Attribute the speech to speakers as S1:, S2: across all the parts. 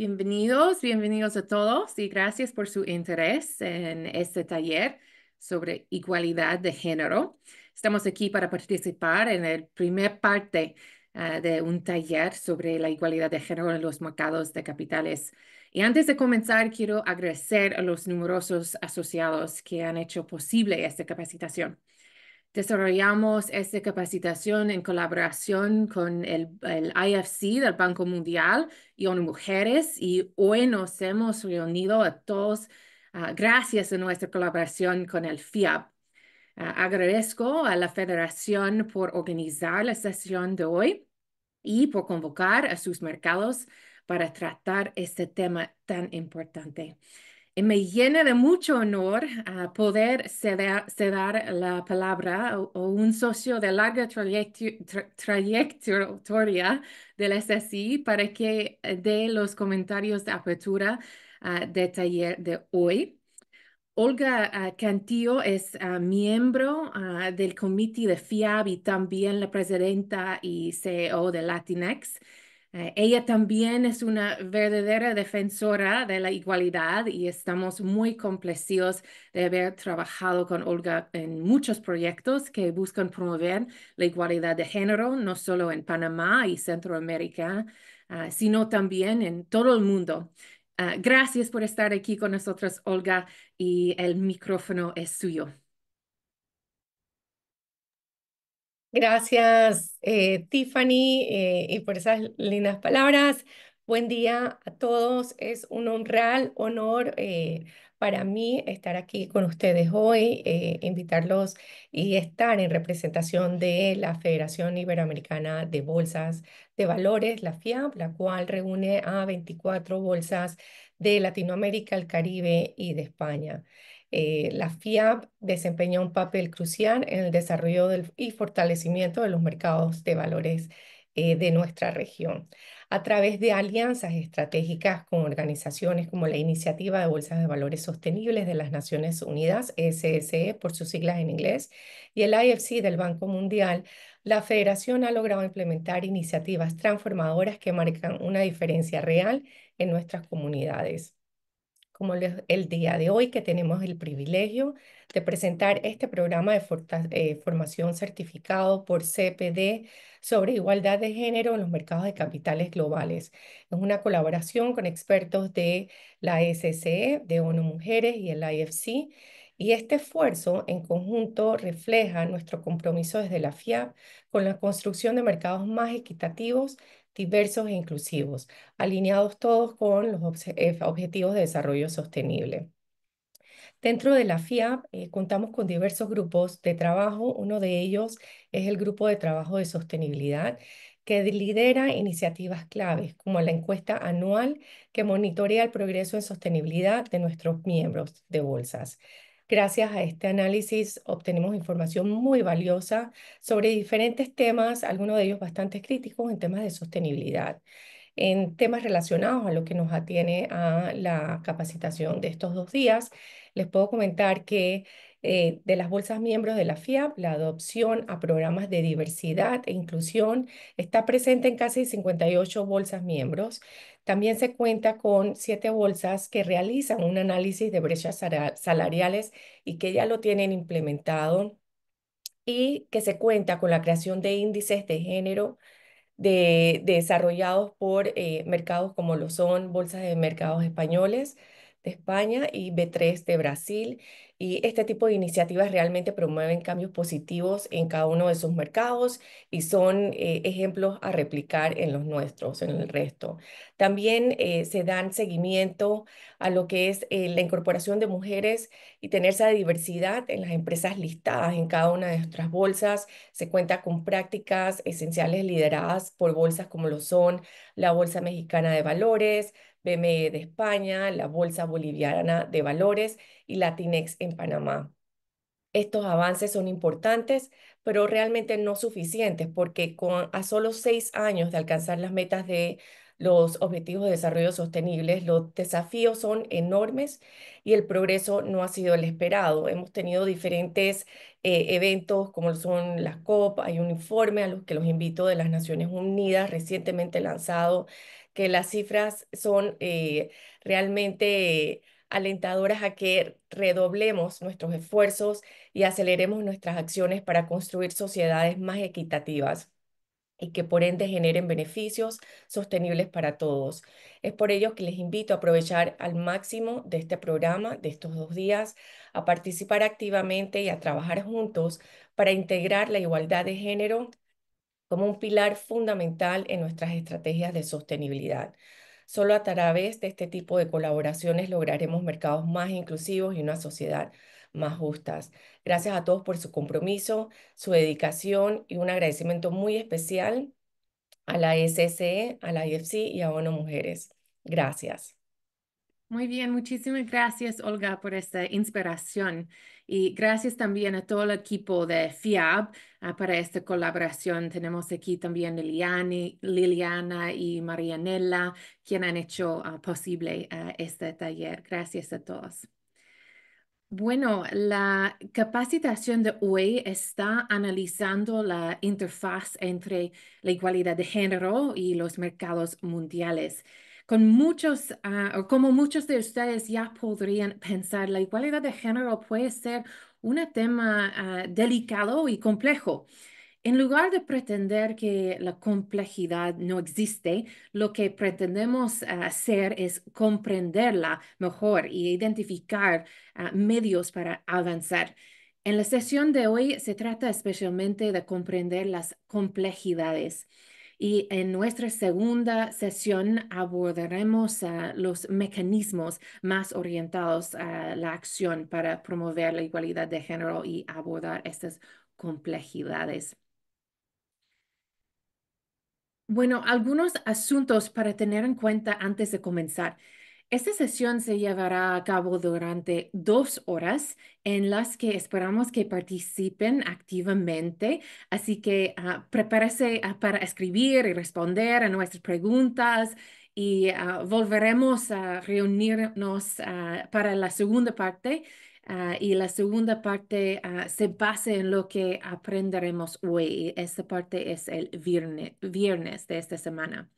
S1: Bienvenidos, bienvenidos a todos y gracias por su interés en este taller sobre igualdad de género. Estamos aquí para participar en la primera parte ah, de un taller sobre la igualdad de género en los mercados de capitales. Y antes de comenzar, quiero agradecer a los numerosos asociados que han hecho posible esta capacitación. Desarrollamos esta capacitación en colaboración con el, IFC del Banco Mundial y ONU Mujeres y hoy nos hemos reunido a todos ah, gracias a nuestra colaboración con el FIAP. Ah, agradezco a la Federación por organizar la sesión de hoy y por convocar a sus mercados para tratar este tema tan importante. Eh, me llena de mucho honor ah, poder ceder, la palabra o, un socio de larga trayectoria, del SSI para que eh, dé los comentarios de apertura uh, ah, del taller de hoy. Olga ah, Cantillo es miembro del comité de FIAB y también la presidenta y CEO de Latinex. Eh, ella también es una verdadera defensora de la igualdad y estamos muy complacidos de haber trabajado con Olga en muchos proyectos que buscan promover la igualdad de género, no solo en Panamá y Centroamérica, ah, sino también en todo el mundo. Ah, gracias por estar aquí con nosotros, Olga, y el micrófono es suyo.
S2: Gracias, eh, Tiffany, eh, y por esas lindas palabras. Buen día a todos. Es un real honor eh, para mí estar aquí con ustedes hoy, invitarlos y estar en representación de la Federación Iberoamericana de Bolsas de Valores, la FIAP, la cual reúne a 24 bolsas de Latinoamérica, el Caribe y de España. Eh, la FIAP desempeña un papel crucial en el desarrollo y fortalecimiento de los mercados de valores eh, de nuestra región a través de alianzas estratégicas con organizaciones como la Iniciativa de Bolsas de Valores Sostenibles de las Naciones Unidas, SSE e por sus siglas en inglés, y el IFC del Banco Mundial, la federación ha logrado implementar iniciativas transformadoras que marcan una diferencia real en nuestras comunidades como el día de hoy, que tenemos el privilegio de presentar este programa de eh, formación certificado por CPD sobre igualdad de género en los mercados de capitales globales. Es una colaboración con expertos de la SCE, de ONU Mujeres y el IFC. Y este esfuerzo en conjunto refleja nuestro compromiso desde la FIAP con la construcción de mercados más equitativos diversos e inclusivos, alineados todos con los eh, objetivos de desarrollo sostenible. Dentro de la FIAP eh, contamos con diversos grupos de trabajo. Uno de ellos es el grupo de trabajo de sostenibilidad, que lidera iniciativas claves, como la encuesta anual que monitorea el progreso en sostenibilidad de nuestros miembros de bolsas. Gracias a este análisis obtenemos información muy valiosa sobre diferentes temas, algunos de ellos bastante críticos en temas de sostenibilidad, en temas relacionados a lo que nos atiene a la capacitación de estos dos días. Les puedo comentar que eh, de las bolsas miembros de la FIAP, la adopción a programas de diversidad e inclusión está presente en casi 58 bolsas miembros. También se cuenta con siete bolsas que realizan un análisis de brechas salariales y que ya lo tienen implementado y que se cuenta con la creación de índices de género de, desarrollados por eh, mercados como lo son bolsas de mercados españoles, de España y B3 de Brasil. Y este tipo de iniciativas realmente promueven cambios positivos en cada uno de sus mercados y son eh, ejemplos a replicar en los nuestros, en el resto. También eh, se dan seguimiento a lo que es eh, la incorporación de mujeres y tener esa diversidad en las empresas listadas en cada una de nuestras bolsas. Se cuenta con prácticas esenciales lideradas por bolsas como lo son la Bolsa Mexicana de Valores, BME de España, la Bolsa Boliviana de Valores y Latinex en Panamá. Estos avances son importantes, pero realmente no suficientes, porque con, a solo seis años de alcanzar las metas de los Objetivos de Desarrollo Sostenible, los desafíos son enormes y el progreso no ha sido el esperado. Hemos tenido diferentes eh, eventos como son las COP, hay un informe a los que los invito de las Naciones Unidas recientemente lanzado las cifras son eh, realmente alentadoras a que redoblemos nuestros esfuerzos y aceleremos nuestras acciones para construir sociedades más equitativas y que por ende generen beneficios sostenibles para todos. Es por ello que les invito a aprovechar al máximo de este programa, de estos dos días, a participar activamente y a trabajar juntos para integrar la igualdad de género como un pilar fundamental en nuestras estrategias de sostenibilidad. Solo a través de este tipo de colaboraciones lograremos mercados más inclusivos y una sociedad más justas. Gracias a todos por su compromiso, su dedicación y un agradecimiento muy especial a la SSE, a la IFC y a ONU Mujeres. Gracias.
S1: Muy bien, muchísimas gracias Olga por esta inspiración. Y gracias también a todo el equipo de FIAB ah, para esta colaboración. Tenemos aquí también Liliana y Marianella quienes han hecho ah, posible ah, este taller. Gracias a todos. Bueno, la capacitación de hoy está analizando la interfaz entre la igualdad de género y los mercados mundiales con muchos, ah, como muchos de ustedes ya podrían pensar, la igualdad de género puede ser un tema ah, delicado y complejo. En lugar de pretender que la complejidad no existe, lo que pretendemos ah, hacer es comprenderla mejor y identificar medios para avanzar. En la sesión de hoy se trata especialmente de comprender las complejidades y en nuestra segunda sesión abordaremos ah, los mecanismos más orientados a la acción para promover la igualdad de género y abordar estas complejidades. Bueno, algunos asuntos para tener en cuenta antes de comenzar. Esta sesión se llevará a cabo durante dos horas en las que esperamos que participen activamente, así que ah, prepárese ah, para escribir y responder a nuestras preguntas y ah, volveremos a reunirnos para la segunda parte. y la segunda parte se basa en lo que aprenderemos hoy. Esta parte es el viernes de esta semana.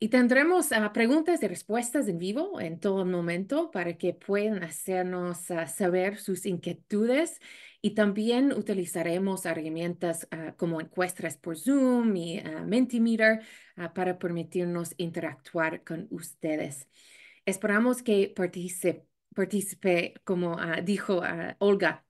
S1: Y tendremos ah, preguntas y respuestas en vivo en todo momento para que puedan hacernos ah, saber sus inquietudes y también utilizaremos herramientas ah, como encuestas por Zoom y Mentimeter para permitirnos interactuar con ustedes. Esperamos que participe, como dijo Olga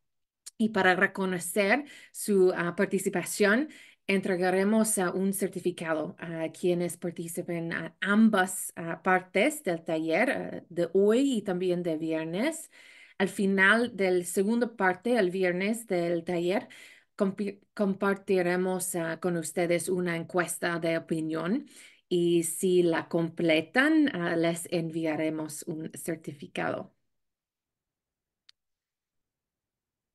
S1: y para reconocer su participación, entregaremos un certificado a quienes participen a ambas partes del taller eh, de hoy y también de viernes. Al final del segundo parte, el viernes del taller, compartiremos eh, con ustedes una encuesta de opinión y si la completan, eh, les enviaremos un certificado.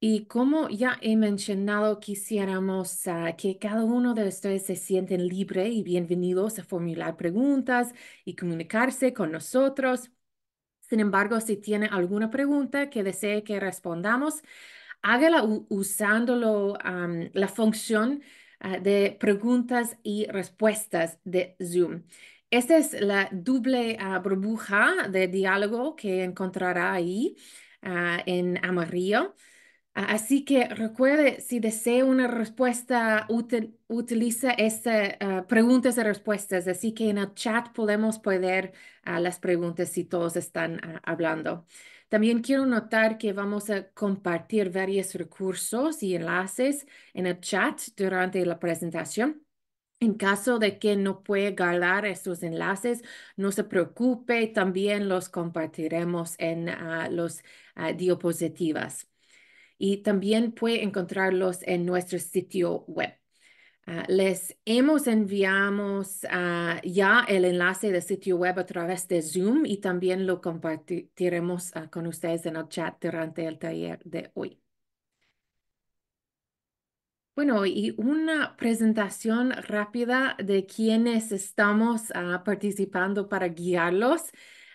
S1: Y como ya he mencionado, quisiéramos ah, que cada uno de ustedes se sienten libre y bienvenidos a formular preguntas y comunicarse con nosotros. Sin embargo, si tiene alguna pregunta que desee que respondamos, hágala usando la función ah, de preguntas y respuestas de Zoom. Esta es la doble ah, burbuja de diálogo que encontrará ahí en amarillo. Así que recuerde, si desea una respuesta, utilice utiliza estas ah, preguntas y respuestas. Así que en el chat podemos poder ah, las preguntas si todos están ah, hablando. También quiero notar que vamos a compartir varios recursos y enlaces en el chat durante la presentación. En caso de que no pueda guardar estos enlaces, no se preocupe, también los compartiremos en las diapositivas y también puede encontrarlos en nuestro sitio web. Ah, les hemos enviado ah, ya el enlace del sitio web a través de Zoom y también lo compartiremos ah, con ustedes en el chat durante el taller de hoy. Bueno, y una presentación rápida de quienes estamos participando para guiarlos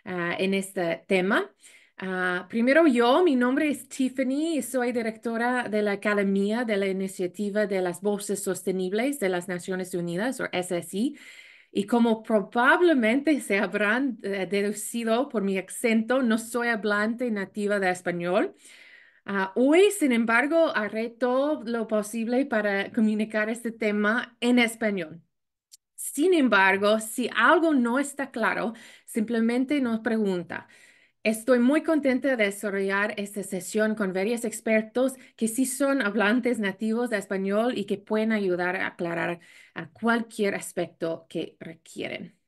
S1: en este tema. Ah, primero yo, mi nombre es Tiffany y soy directora de la Academia de la Iniciativa de las Voces Sostenibles de las Naciones Unidas, o SSI. Y como probablemente se habrán eh, deducido por mi acento, no soy hablante nativa de español. Ah, hoy, sin embargo, haré todo lo posible para comunicar este tema en español. Sin embargo, si algo no está claro, simplemente nos pregunta. Estoy muy contenta de desarrollar esta sesión con varios expertos que sí son hablantes nativos de español y que pueden ayudar a aclarar a cualquier aspecto que requieren.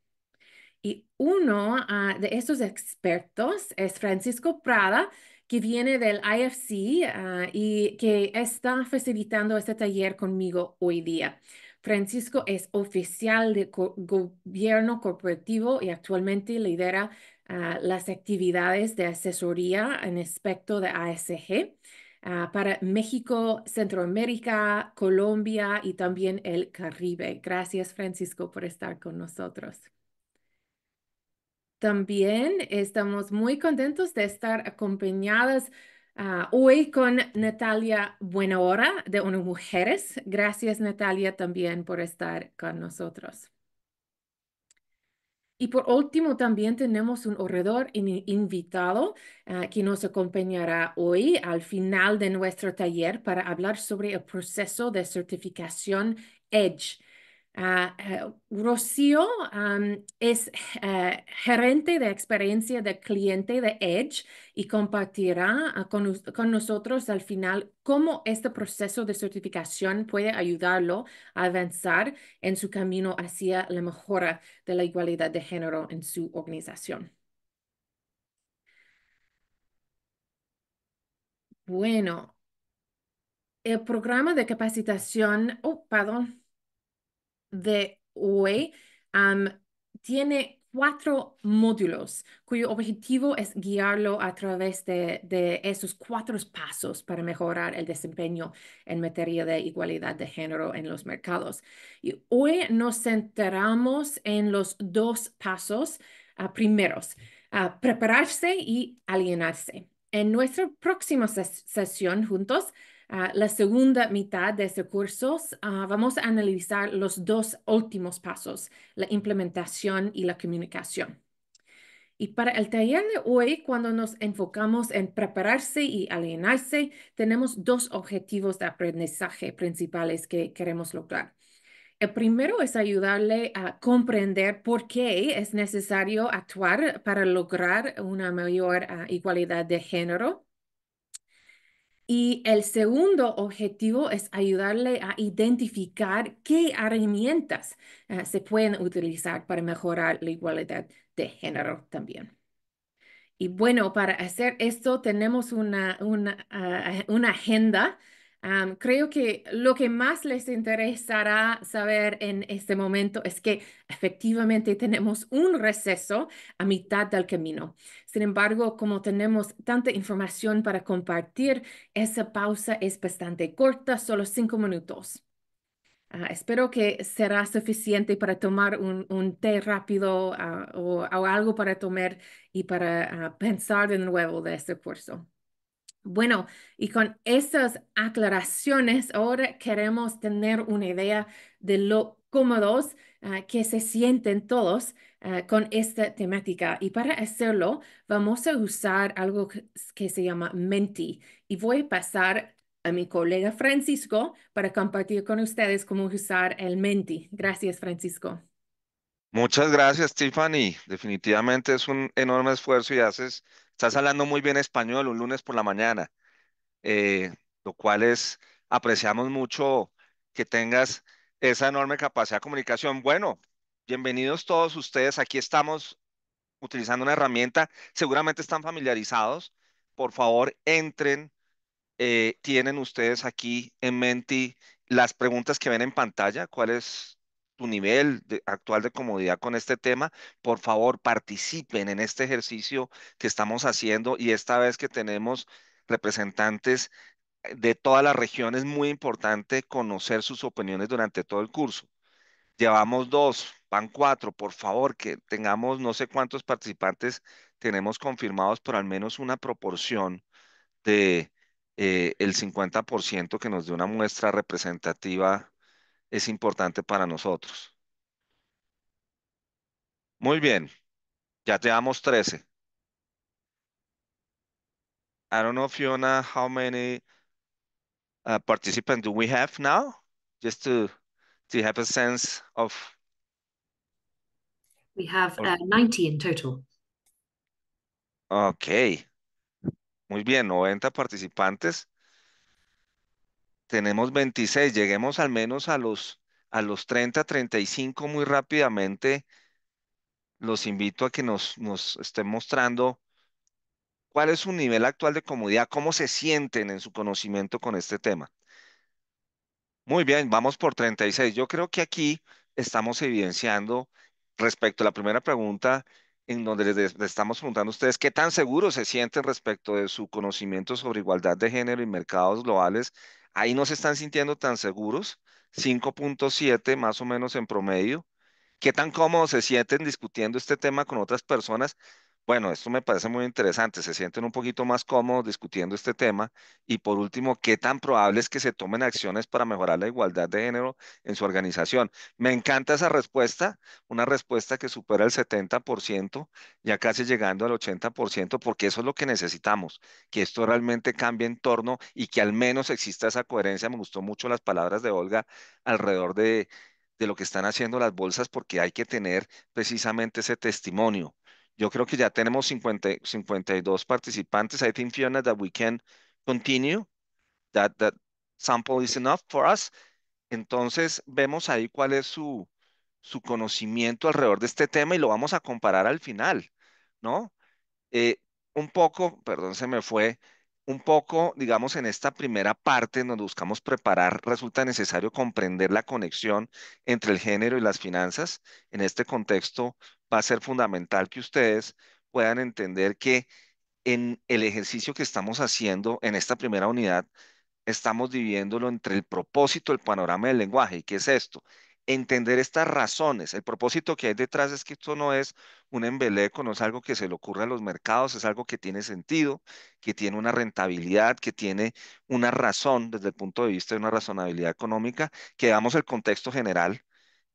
S1: Y uno ah, de estos expertos es Francisco Prada, que viene del IFC ah, y que está facilitando este taller conmigo hoy día. Francisco es oficial de gobierno corporativo y actualmente lidera Ah, las actividades de asesoría en aspecto de ASG ah, para México, Centroamérica, Colombia y también el Caribe. Gracias, Francisco, por estar con nosotros. También estamos muy contentos de estar acompañadas ah, hoy con Natalia Buenahora de Unas Mujeres. Gracias Natalia también por estar con nosotros. Y por último, también tenemos un orador invitado ah, que nos acompañará hoy al final de nuestro taller para hablar sobre el proceso de certificación EDGE Uh, Rocío es eh, gerente de experiencia de cliente de Edge y compartirá ah, con, con, nosotros al final cómo este proceso de certificación puede ayudarlo a avanzar en su camino hacia la mejora de la igualdad de género en su organización. Bueno, el programa de capacitación, oh, perdón, de hoy tiene cuatro módulos cuyo objetivo es guiarlo a través de, de, esos cuatro pasos para mejorar el desempeño en materia de igualdad de género en los mercados. Y hoy nos centramos en los dos pasos ah, primeros, a ah, prepararse y alienarse. En nuestra próxima sesión juntos, Ah, la segunda mitad de este curso ah, vamos a analizar los dos últimos pasos, la implementación y la comunicación. Y para el taller de hoy, cuando nos enfocamos en prepararse y alienarse, tenemos dos objetivos de aprendizaje principales que queremos lograr. El primero es ayudarle a comprender por qué es necesario actuar para lograr una mayor ah, igualdad de género. Y el segundo objetivo es ayudarle a identificar qué herramientas eh, se pueden utilizar para mejorar la igualdad de género también. Y bueno, para hacer esto tenemos una, una ah, agenda creo que lo que más les interesará saber en este momento es que efectivamente tenemos un receso a mitad del camino. Sin embargo, como tenemos tanta información para compartir, esa pausa es bastante corta, solo cinco minutos. Ah, espero que será suficiente para tomar un, té rápido ah, o, algo para tomar y para ah, pensar de nuevo de este curso. Bueno, y con esas aclaraciones ahora queremos tener una idea de lo cómodos ah, que se sienten todos ah, con esta temática. Y para hacerlo, vamos a usar algo que, que se llama Menti. Y voy a pasar a mi colega Francisco para compartir con ustedes cómo usar el Menti. Gracias, Francisco.
S3: Muchas gracias, Tiffany. Definitivamente es un enorme esfuerzo y haces Estás hablando muy bien español un lunes por la mañana, eh, lo cual es, apreciamos mucho que tengas esa enorme capacidad de comunicación. Bueno, bienvenidos todos ustedes. Aquí estamos utilizando una herramienta. Seguramente están familiarizados. Por favor, entren. Eh, tienen ustedes aquí en mente las preguntas que ven en pantalla. ¿Cuáles nivel actual de comodidad con este tema, por favor participen en este ejercicio que estamos haciendo y esta vez que tenemos representantes eh, de todas las regiones, muy importante conocer sus opiniones durante todo el curso. Llevamos dos, van cuatro, por favor, que tengamos no sé cuántos participantes tenemos confirmados, por al menos una proporción de eh, el 50% que nos dé una muestra representativa es importante para nosotros. Muy bien, ya damos 13. I don't know, Fiona, how many uh, participants do we have now? Just to, to have a sense of... We have 90 uh, in total. okay Muy bien, 90 participantes tenemos 26, lleguemos al menos a los, a los 30, 35 muy rápidamente, los invito a que nos, nos estén mostrando cuál es su nivel actual de comodidad, cómo se sienten en su conocimiento con este tema. Muy bien, vamos por 36. Yo creo que aquí estamos evidenciando respecto a la primera pregunta, en donde les, les, estamos preguntando a ustedes qué tan seguros se sienten respecto de su conocimiento sobre igualdad de género y mercados globales Ahí no se están sintiendo tan seguros, 5.7 más o menos en promedio. ¿Qué tan cómodos se sienten discutiendo este tema con otras personas bueno, esto me parece muy interesante. Se sienten un poquito más cómodos discutiendo este tema. Y por último, ¿qué tan probable es que se tomen acciones para mejorar la igualdad de género en su organización? Me encanta esa respuesta, una respuesta que supera el 70%, ya casi llegando al 80%, porque eso es lo que necesitamos, que esto realmente cambie en torno y que al menos exista esa coherencia. Me gustó mucho las palabras de Olga alrededor de lo que están haciendo las bolsas porque hay que tener precisamente ese testimonio. Yo creo que ya tenemos 52 participantes. I think, continue. That, that sample is enough for us. Entonces, vemos ahí cuál es su, su conocimiento alrededor de este tema y lo vamos a comparar al final, ¿no? Eh, un poco, perdón, se me fue un poco, digamos, en esta primera parte donde buscamos preparar, resulta necesario comprender la conexión entre el género y las finanzas. En este contexto va a ser fundamental que ustedes puedan entender que en el ejercicio que estamos haciendo en esta primera unidad, estamos dividiéndolo entre el propósito, el panorama del lenguaje. ¿Y qué es esto? entender estas razones. El propósito que hay detrás es que esto no es un embeleco, no es algo que se le ocurre a los mercados, es algo que tiene sentido, que tiene una rentabilidad, que tiene una razón desde el punto de vista de una razonabilidad económica, que damos el contexto general,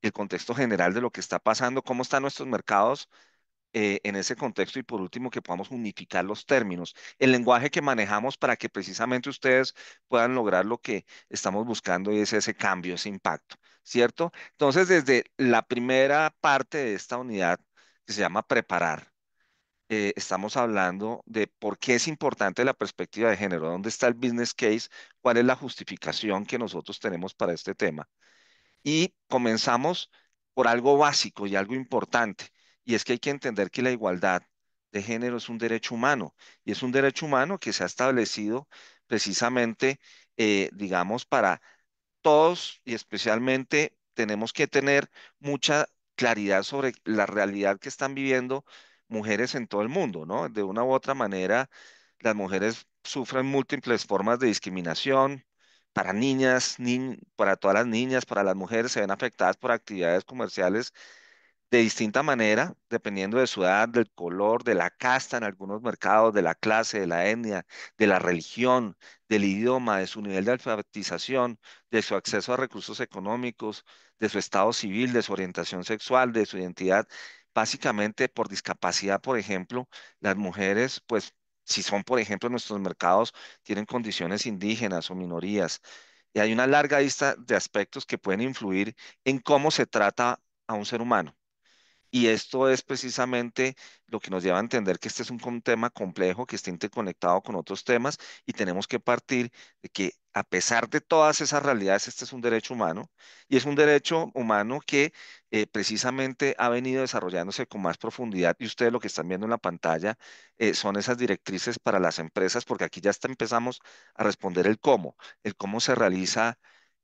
S3: el contexto general de lo que está pasando, cómo están nuestros mercados eh, en ese contexto y por último que podamos unificar los términos, el lenguaje que manejamos para que precisamente ustedes puedan lograr lo que estamos buscando y es ese cambio, ese impacto, ¿cierto? Entonces, desde la primera parte de esta unidad que se llama preparar, eh, estamos hablando de por qué es importante la perspectiva de género, dónde está el business case, cuál es la justificación que nosotros tenemos para este tema. Y comenzamos por algo básico y algo importante y es que hay que entender que la igualdad de género es un derecho humano y es un derecho humano que se ha establecido precisamente, eh, digamos, para todos y especialmente tenemos que tener mucha claridad sobre la realidad que están viviendo mujeres en todo el mundo, ¿no? De una u otra manera, las mujeres sufren múltiples formas de discriminación. Para niñas, ni, para todas las niñas, para las mujeres, se ven afectadas por actividades comerciales de distinta manera, dependiendo de su edad, del color, de la casta en algunos mercados, de la clase, de la etnia, de la religión, del idioma, de su nivel de alfabetización, de su acceso a recursos económicos, de su estado civil, de su orientación sexual, de su identidad. Básicamente por discapacidad, por ejemplo, las mujeres, pues si son, por ejemplo, en nuestros mercados, tienen condiciones indígenas o minorías. Y hay una larga lista de aspectos que pueden influir en cómo se trata a un ser humano. Y esto es precisamente lo que nos lleva a entender que este es un, tema complejo que está interconectado con otros temas y tenemos que partir de que a pesar de todas esas realidades, este es un derecho humano y es un derecho humano que eh, precisamente ha venido desarrollándose con más profundidad y ustedes lo que están viendo en la pantalla eh, son esas directrices para las empresas porque aquí ya empezamos a responder el cómo, el cómo se realiza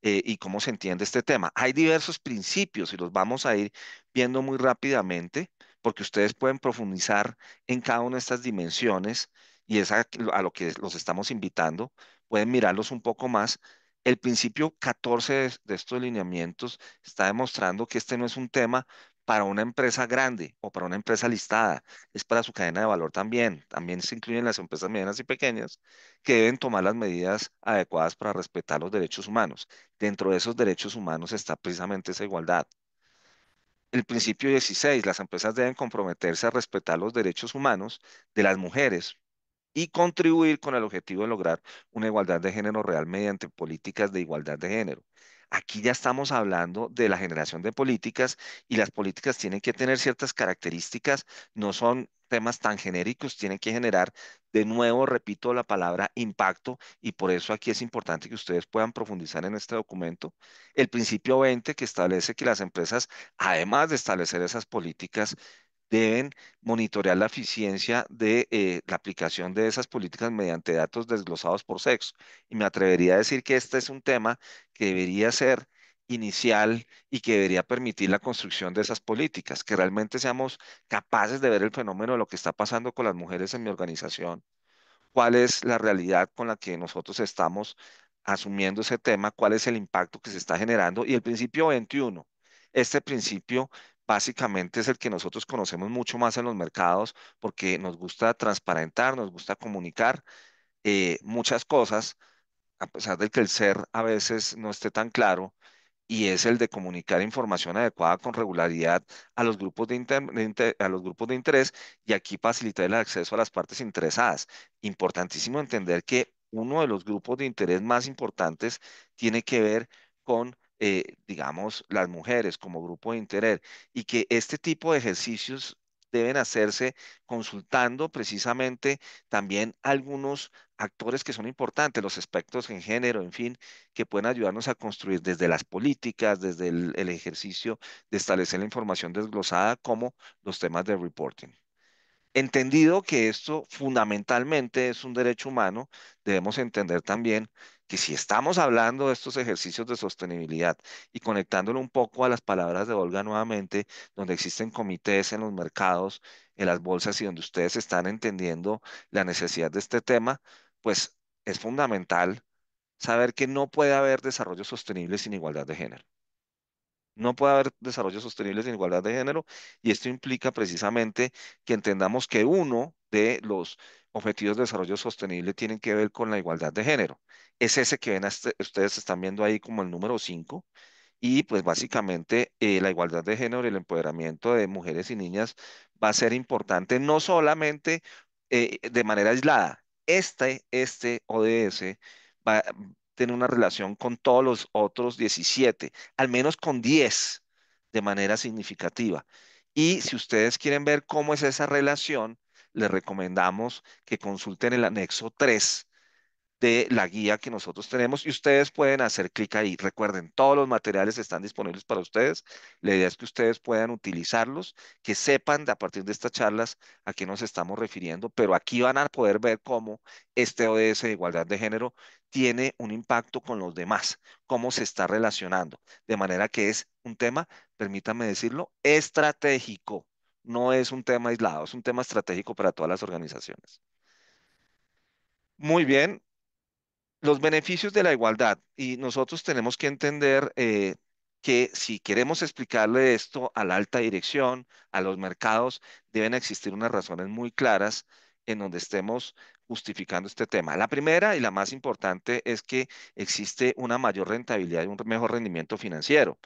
S3: eh, y cómo se entiende este tema. Hay diversos principios y los vamos a ir viendo muy rápidamente porque ustedes pueden profundizar en cada una de estas dimensiones y es a, lo que los estamos invitando. Pueden mirarlos un poco más. El principio 14 de, de estos lineamientos está demostrando que este no es un tema para una empresa grande o para una empresa listada, es para su cadena de valor también. También se incluyen las empresas medianas y pequeñas que deben tomar las medidas adecuadas para respetar los derechos humanos. Dentro de esos derechos humanos está precisamente esa igualdad. El principio 16, las empresas deben comprometerse a respetar los derechos humanos de las mujeres y contribuir con el objetivo de lograr una igualdad de género real mediante políticas de igualdad de género. Aquí ya estamos hablando de la generación de políticas y las políticas tienen que tener ciertas características, no son temas tan genéricos, tienen que generar, de nuevo, repito la palabra impacto y por eso aquí es importante que ustedes puedan profundizar en este documento. El principio 20 que establece que las empresas, además de establecer esas políticas, deben monitorear la eficiencia de eh, la aplicación de esas políticas mediante datos desglosados por sexo. Y me atrevería a decir que este es un tema que debería ser inicial y que debería permitir la construcción de esas políticas, que realmente seamos capaces de ver el fenómeno de lo que está pasando con las mujeres en mi organización, cuál es la realidad con la que nosotros estamos asumiendo ese tema, cuál es el impacto que se está generando y el principio 21, este principio básicamente es el que nosotros conocemos mucho más en los mercados porque nos gusta transparentar, nos gusta comunicar eh, muchas cosas, a pesar de que el ser a veces no esté tan claro, y es el de comunicar información adecuada con regularidad a los grupos de, a los grupos de interés y aquí facilitar el acceso a las partes interesadas. Importantísimo entender que uno de los grupos de interés más importantes tiene que ver con eh, digamos, las mujeres como grupo de interés y que este tipo de ejercicios deben hacerse consultando precisamente también algunos actores que son importantes, los aspectos en género, en fin, que pueden ayudarnos a construir desde las políticas, desde el ejercicio de establecer la información desglosada, como los temas de reporting. Entendido que esto fundamentalmente es un derecho humano, debemos entender también que si estamos hablando de estos ejercicios de sostenibilidad y conectándolo un poco a las palabras de Olga nuevamente, donde existen comités en los mercados, en las bolsas y donde ustedes están entendiendo la necesidad de este tema, pues es fundamental saber que no puede haber desarrollo sostenible sin igualdad de género. No puede haber desarrollo sostenible sin igualdad de género y esto implica precisamente que entendamos que uno de los objetivos de desarrollo sostenible tienen que ver con la igualdad de género. Es ese que ven este, ustedes están viendo ahí como el número 5 y pues básicamente eh, la igualdad de género y el empoderamiento de mujeres y niñas va a ser importante no solamente eh, de manera aislada. Este, este ODS va, tiene una relación con todos los otros 17, al menos con 10 de manera significativa. Y si ustedes quieren ver cómo es esa relación, les recomendamos que consulten el anexo 3 de la guía que nosotros tenemos y ustedes pueden hacer clic ahí. Recuerden, todos los materiales están disponibles para ustedes. La idea es que ustedes puedan utilizarlos, que sepan a partir de estas charlas a qué nos estamos refiriendo, pero aquí van a poder ver cómo este ODS de igualdad de género tiene un impacto con los demás, cómo se está relacionando. De manera que es un tema, permítanme decirlo, estratégico. No es un tema aislado, es un tema estratégico para todas las organizaciones. Muy bien, los beneficios de la igualdad. Y nosotros tenemos que entender eh, que si queremos explicarle esto a la alta dirección, a los mercados, deben existir unas razones muy claras en donde estemos justificando este tema. La primera y la más importante es que existe una mayor rentabilidad y un mejor rendimiento financiero.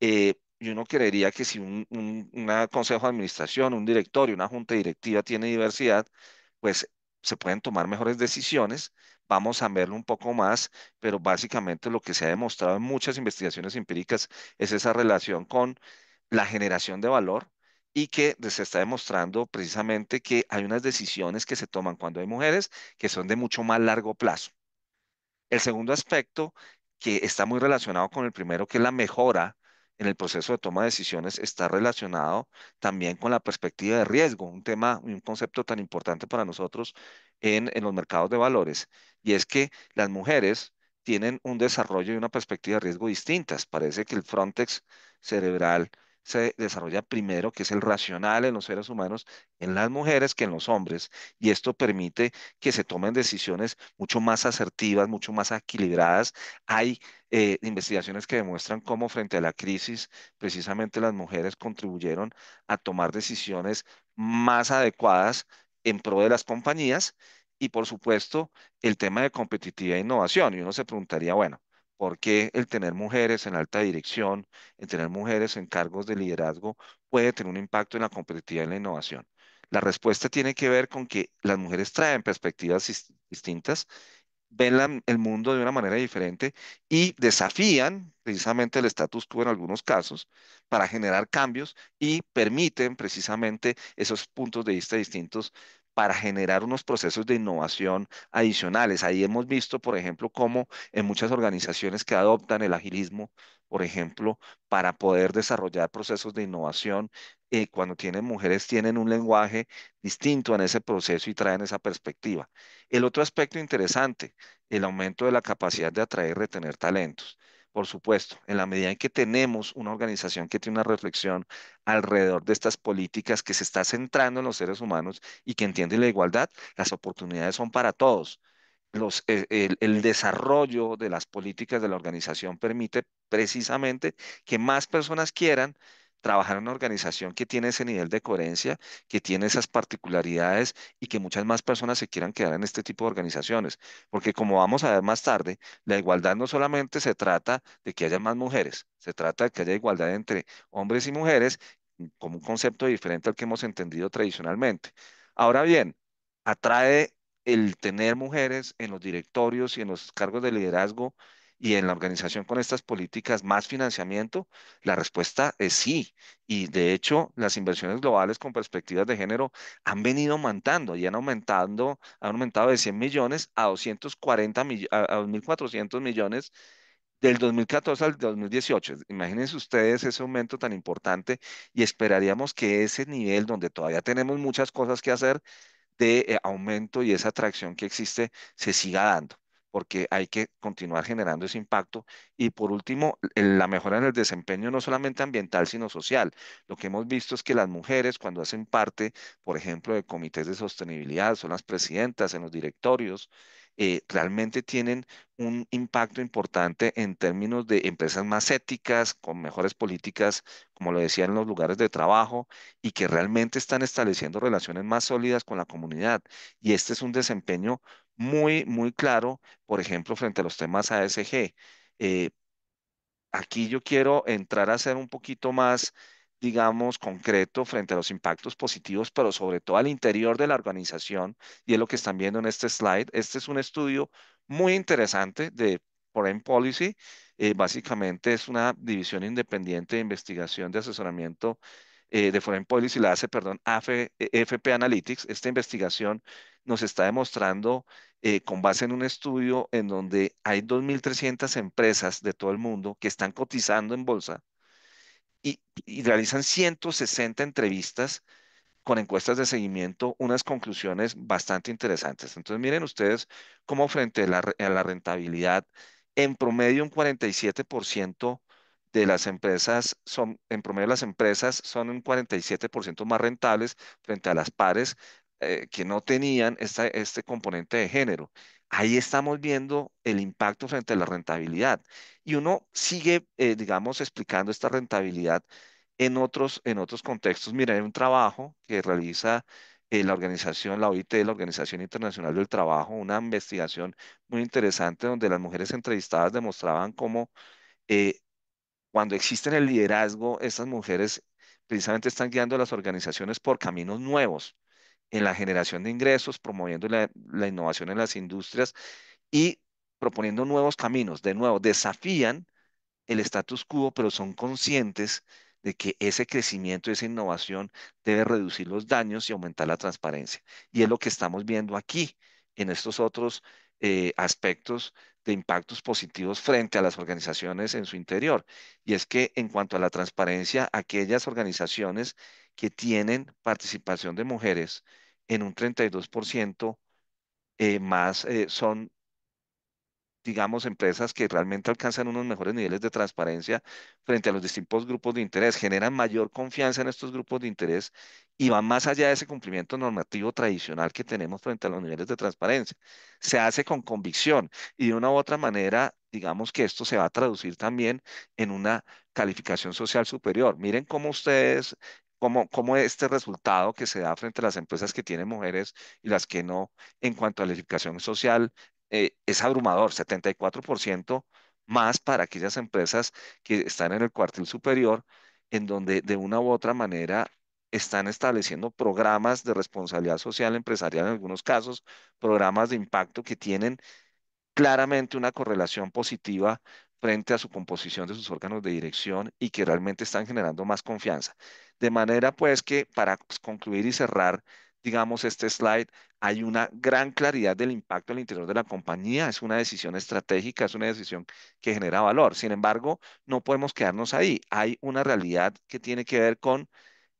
S3: Eh, y uno creería que si un, un una consejo de administración, un directorio, una junta directiva tiene diversidad, pues se pueden tomar mejores decisiones. Vamos a verlo un poco más, pero básicamente lo que se ha demostrado en muchas investigaciones empíricas es esa relación con la generación de valor y que se está demostrando precisamente que hay unas decisiones que se toman cuando hay mujeres que son de mucho más largo plazo. El segundo aspecto que está muy relacionado con el primero, que es la mejora en el proceso de toma de decisiones está relacionado también con la perspectiva de riesgo, un tema, un concepto tan importante para nosotros en, en los mercados de valores. Y es que las mujeres tienen un desarrollo y una perspectiva de riesgo distintas. Parece que el Frontex cerebral se desarrolla primero, que es el racional en los seres humanos, en las mujeres que en los hombres. Y esto permite que se tomen decisiones mucho más asertivas, mucho más equilibradas. Hay eh, investigaciones que demuestran cómo frente a la crisis, precisamente las mujeres contribuyeron a tomar decisiones más adecuadas en pro de las compañías y por supuesto el tema de competitividad e innovación. Y uno se preguntaría, bueno, ¿Por qué el tener mujeres en alta dirección, el tener mujeres en cargos de liderazgo puede tener un impacto en la competitividad y en la innovación? La respuesta tiene que ver con que las mujeres traen perspectivas distintas, ven el mundo de una manera diferente y desafían precisamente el status quo en algunos casos para generar cambios y permiten precisamente esos puntos de vista distintos para generar unos procesos de innovación adicionales. Ahí hemos visto, por ejemplo, cómo en muchas organizaciones que adoptan el agilismo, por ejemplo, para poder desarrollar procesos de innovación, eh, cuando tienen mujeres tienen un lenguaje distinto en ese proceso y traen esa perspectiva. El otro aspecto interesante, el aumento de la capacidad de atraer y retener talentos. Por supuesto, en la medida en que tenemos una organización que tiene una reflexión alrededor de estas políticas que se está centrando en los seres humanos y que entiende la igualdad, las oportunidades son para todos. Eh, el, desarrollo de las políticas de la organización permite precisamente que más personas quieran trabajar en una organización que tiene ese nivel de coherencia, que tiene esas particularidades y que muchas más personas se quieran quedar en este tipo de organizaciones. Porque como vamos a ver más tarde, la igualdad no solamente se trata de que haya más mujeres, se trata de que haya igualdad entre hombres y mujeres mm, como un concepto diferente al que hemos entendido tradicionalmente. Ahora bien, atrae el tener mujeres en los directorios y en los cargos de liderazgo y en la organización con estas políticas más financiamiento? La respuesta es sí. Y de hecho, las inversiones globales con perspectivas de género han venido aumentando y han aumentado, han aumentado de 100 millones a 240 millones, a 2.400 millones del 2014 al 2018. Imagínense ustedes ese aumento tan importante y esperaríamos que ese nivel donde todavía tenemos muchas cosas que hacer de eh, aumento y esa atracción que existe se siga dando porque hay que continuar generando ese impacto. Y por último, la mejora en el desempeño no solamente ambiental, sino social. Lo que hemos visto es que las mujeres cuando hacen parte, por ejemplo, de comités de sostenibilidad, son las presidentas en los directorios, eh, realmente tienen un impacto importante en términos de empresas más éticas, con mejores políticas, como lo decía, en los lugares de trabajo, y que realmente están estableciendo relaciones más sólidas con la comunidad. Y este es un desempeño muy, muy claro, por ejemplo, frente a los temas ASG. Eh, aquí yo quiero entrar a ser un poquito más, digamos, concreto frente a los impactos positivos, pero sobre todo al interior de la organización, y es lo que están viendo en este slide. Este es un estudio muy interesante de Foreign Policy. Eh, básicamente es una división independiente de investigación de asesoramiento eh, de Foreign Policy, la hace, perdón, AFP e, FP Analytics, esta investigación nos está demostrando eh, con base en un estudio en donde hay 2.300 empresas de todo el mundo que están cotizando en bolsa y, realizan 160 entrevistas con encuestas de seguimiento unas conclusiones bastante interesantes. Entonces, miren ustedes cómo frente a la, a la rentabilidad, en promedio un 47% de las empresas son, en promedio las empresas son un 47% más rentables frente a las pares eh, que no tenían esta, este componente de género. Ahí estamos viendo el impacto frente a la rentabilidad. Y uno sigue, eh, digamos, explicando esta rentabilidad en otros, en otros contextos. Mira, hay un trabajo que realiza eh, la organización, la OIT, la Organización Internacional del Trabajo, una investigación muy interesante donde las mujeres entrevistadas demostraban cómo cuando existen el liderazgo, estas mujeres precisamente están guiando a las organizaciones por caminos nuevos en la generación de ingresos, promoviendo la, la innovación en las industrias y proponiendo nuevos caminos. De nuevo, desafían el status quo, pero son conscientes de que ese crecimiento, esa innovación debe reducir los daños y aumentar la transparencia. Y es lo que estamos viendo aquí en estos otros eh, aspectos de impactos positivos frente a las organizaciones en su interior. Y es que en cuanto a la transparencia, aquellas organizaciones que tienen participación de mujeres en un 32% eh, más eh, son digamos, empresas que realmente alcanzan unos mejores niveles de transparencia frente a los distintos grupos de interés, generan mayor confianza en estos grupos de interés y van más allá de ese cumplimiento normativo tradicional que tenemos frente a los niveles de transparencia. Se hace con convicción y de una u otra manera, digamos que esto se va a traducir también en una calificación social superior. Miren cómo ustedes cómo este resultado que se da frente a las empresas que tienen mujeres y las que no en cuanto a la edificación social eh, es abrumador, 74% más para aquellas empresas que están en el cuartel superior, en donde de una u otra manera están estableciendo programas de responsabilidad social empresarial en algunos casos, programas de impacto que tienen claramente una correlación positiva frente a su composición de sus órganos de dirección y que realmente están generando más confianza. De manera pues que para concluir y cerrar, digamos, este slide, hay una gran claridad del impacto al interior de la compañía, es una decisión estratégica, es una decisión que genera valor. Sin embargo, no podemos quedarnos ahí. Hay una realidad que tiene que ver con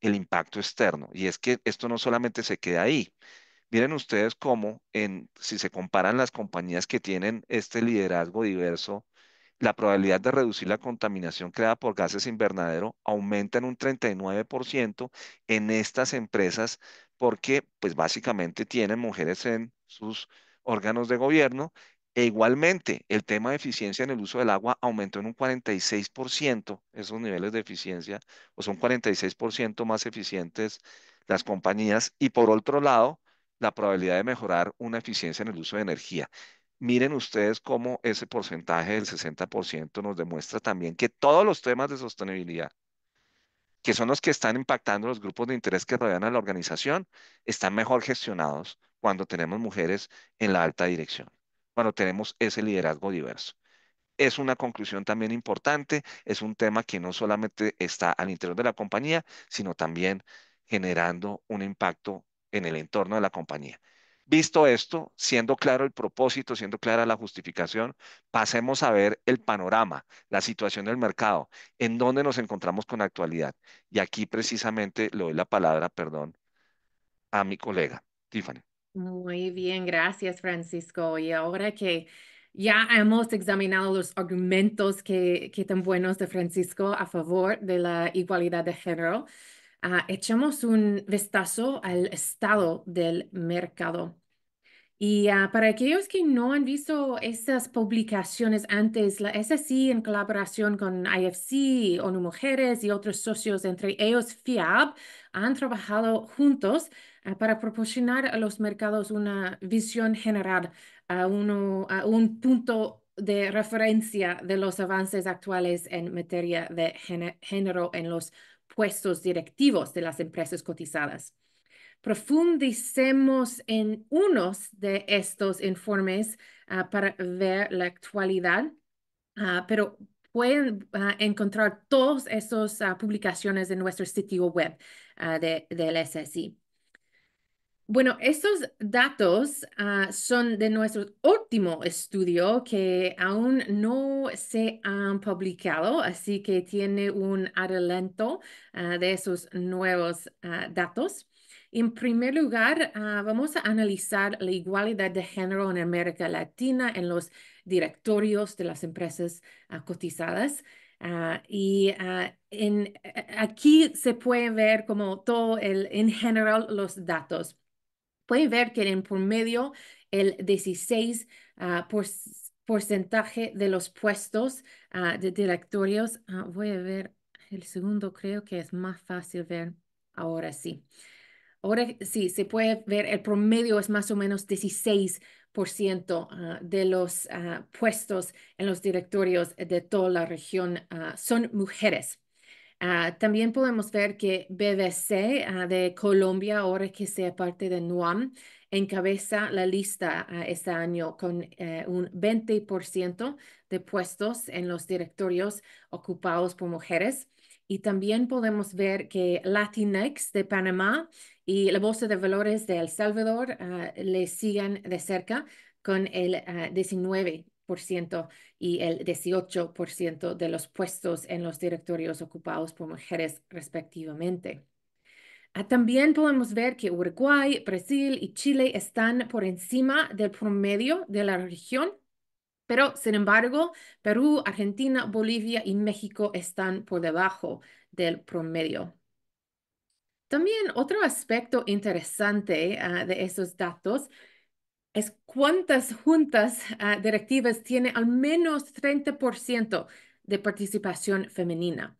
S3: el impacto externo y es que esto no solamente se queda ahí. Miren ustedes cómo, en, si se comparan las compañías que tienen este liderazgo diverso, la probabilidad de reducir la contaminación creada por gases invernadero aumenta en un 39% en estas empresas porque pues básicamente tienen mujeres en sus órganos de gobierno. E igualmente, el tema de eficiencia en el uso del agua aumentó en un 46%, esos niveles de eficiencia, o son 46% más eficientes las compañías. Y por otro lado, la probabilidad de mejorar una eficiencia en el uso de energía. Miren ustedes cómo ese porcentaje del 60% nos demuestra también que todos los temas de sostenibilidad que son los que están impactando los grupos de interés que rodean a la organización, están mejor gestionados cuando tenemos mujeres en la alta dirección, cuando tenemos ese liderazgo diverso. Es una conclusión también importante, es un tema que no solamente está al interior de la compañía, sino también generando un impacto en el entorno de la compañía. Visto esto, siendo claro el propósito, siendo clara la justificación, pasemos a ver el panorama, la situación del mercado, en dónde nos encontramos con actualidad. Y aquí precisamente le doy la palabra, perdón, a mi colega, Tiffany.
S1: Muy bien, gracias Francisco. Y ahora que ya hemos examinado los argumentos que, que tan buenos de Francisco a favor de la igualdad de género, Ah, echamos un vistazo al estado del mercado. Y ah, para aquellos que no han visto esas publicaciones antes, la así en colaboración con IFC, ONU Mujeres y otros socios, entre ellos FIAB, han trabajado juntos ah, para proporcionar a los mercados una visión general, a, uno, a un punto de referencia de los avances actuales en materia de género en los puestos directivos de las empresas cotizadas. Profundicemos en unos de estos informes ah, para ver la actualidad, ah, pero pueden ah, encontrar todas esas publicaciones en nuestro sitio web del SSI. Bueno, estos datos ah, son de nuestro último estudio que aún no se han publicado, así que tiene un adelanto ah, de esos nuevos ah, datos. En primer lugar, vamos a analizar la igualdad de género en América Latina en los directorios de las empresas cotizadas. y aquí se puede ver como todo en general los datos pueden ver que en promedio el 16% ah, porcentaje de los puestos ah, de directorios, ah, voy a ver el segundo, creo que es más fácil ver ahora sí. Ahora sí, se puede ver, el promedio es más o menos 16% de los puestos en los directorios de toda la región son mujeres. Ah, también podemos ver que BBC ah, de Colombia, ahora que sea parte de NUAM, encabeza la lista ah, este año con eh, un 20% de puestos en los directorios ocupados por mujeres. Y también podemos ver que Latinex de Panamá y la Bolsa de Valores de El Salvador le siguen de cerca con el 19% y el 18% de los puestos en los directorios ocupados por mujeres respectivamente. Ah, también podemos ver que Uruguay, Brasil y Chile están por encima del promedio de la región, pero sin embargo, Perú, Argentina, Bolivia y México están por debajo del promedio. También otro aspecto interesante ah, de esos datos es cuántas juntas ah, directivas tiene al menos 30% de participación femenina.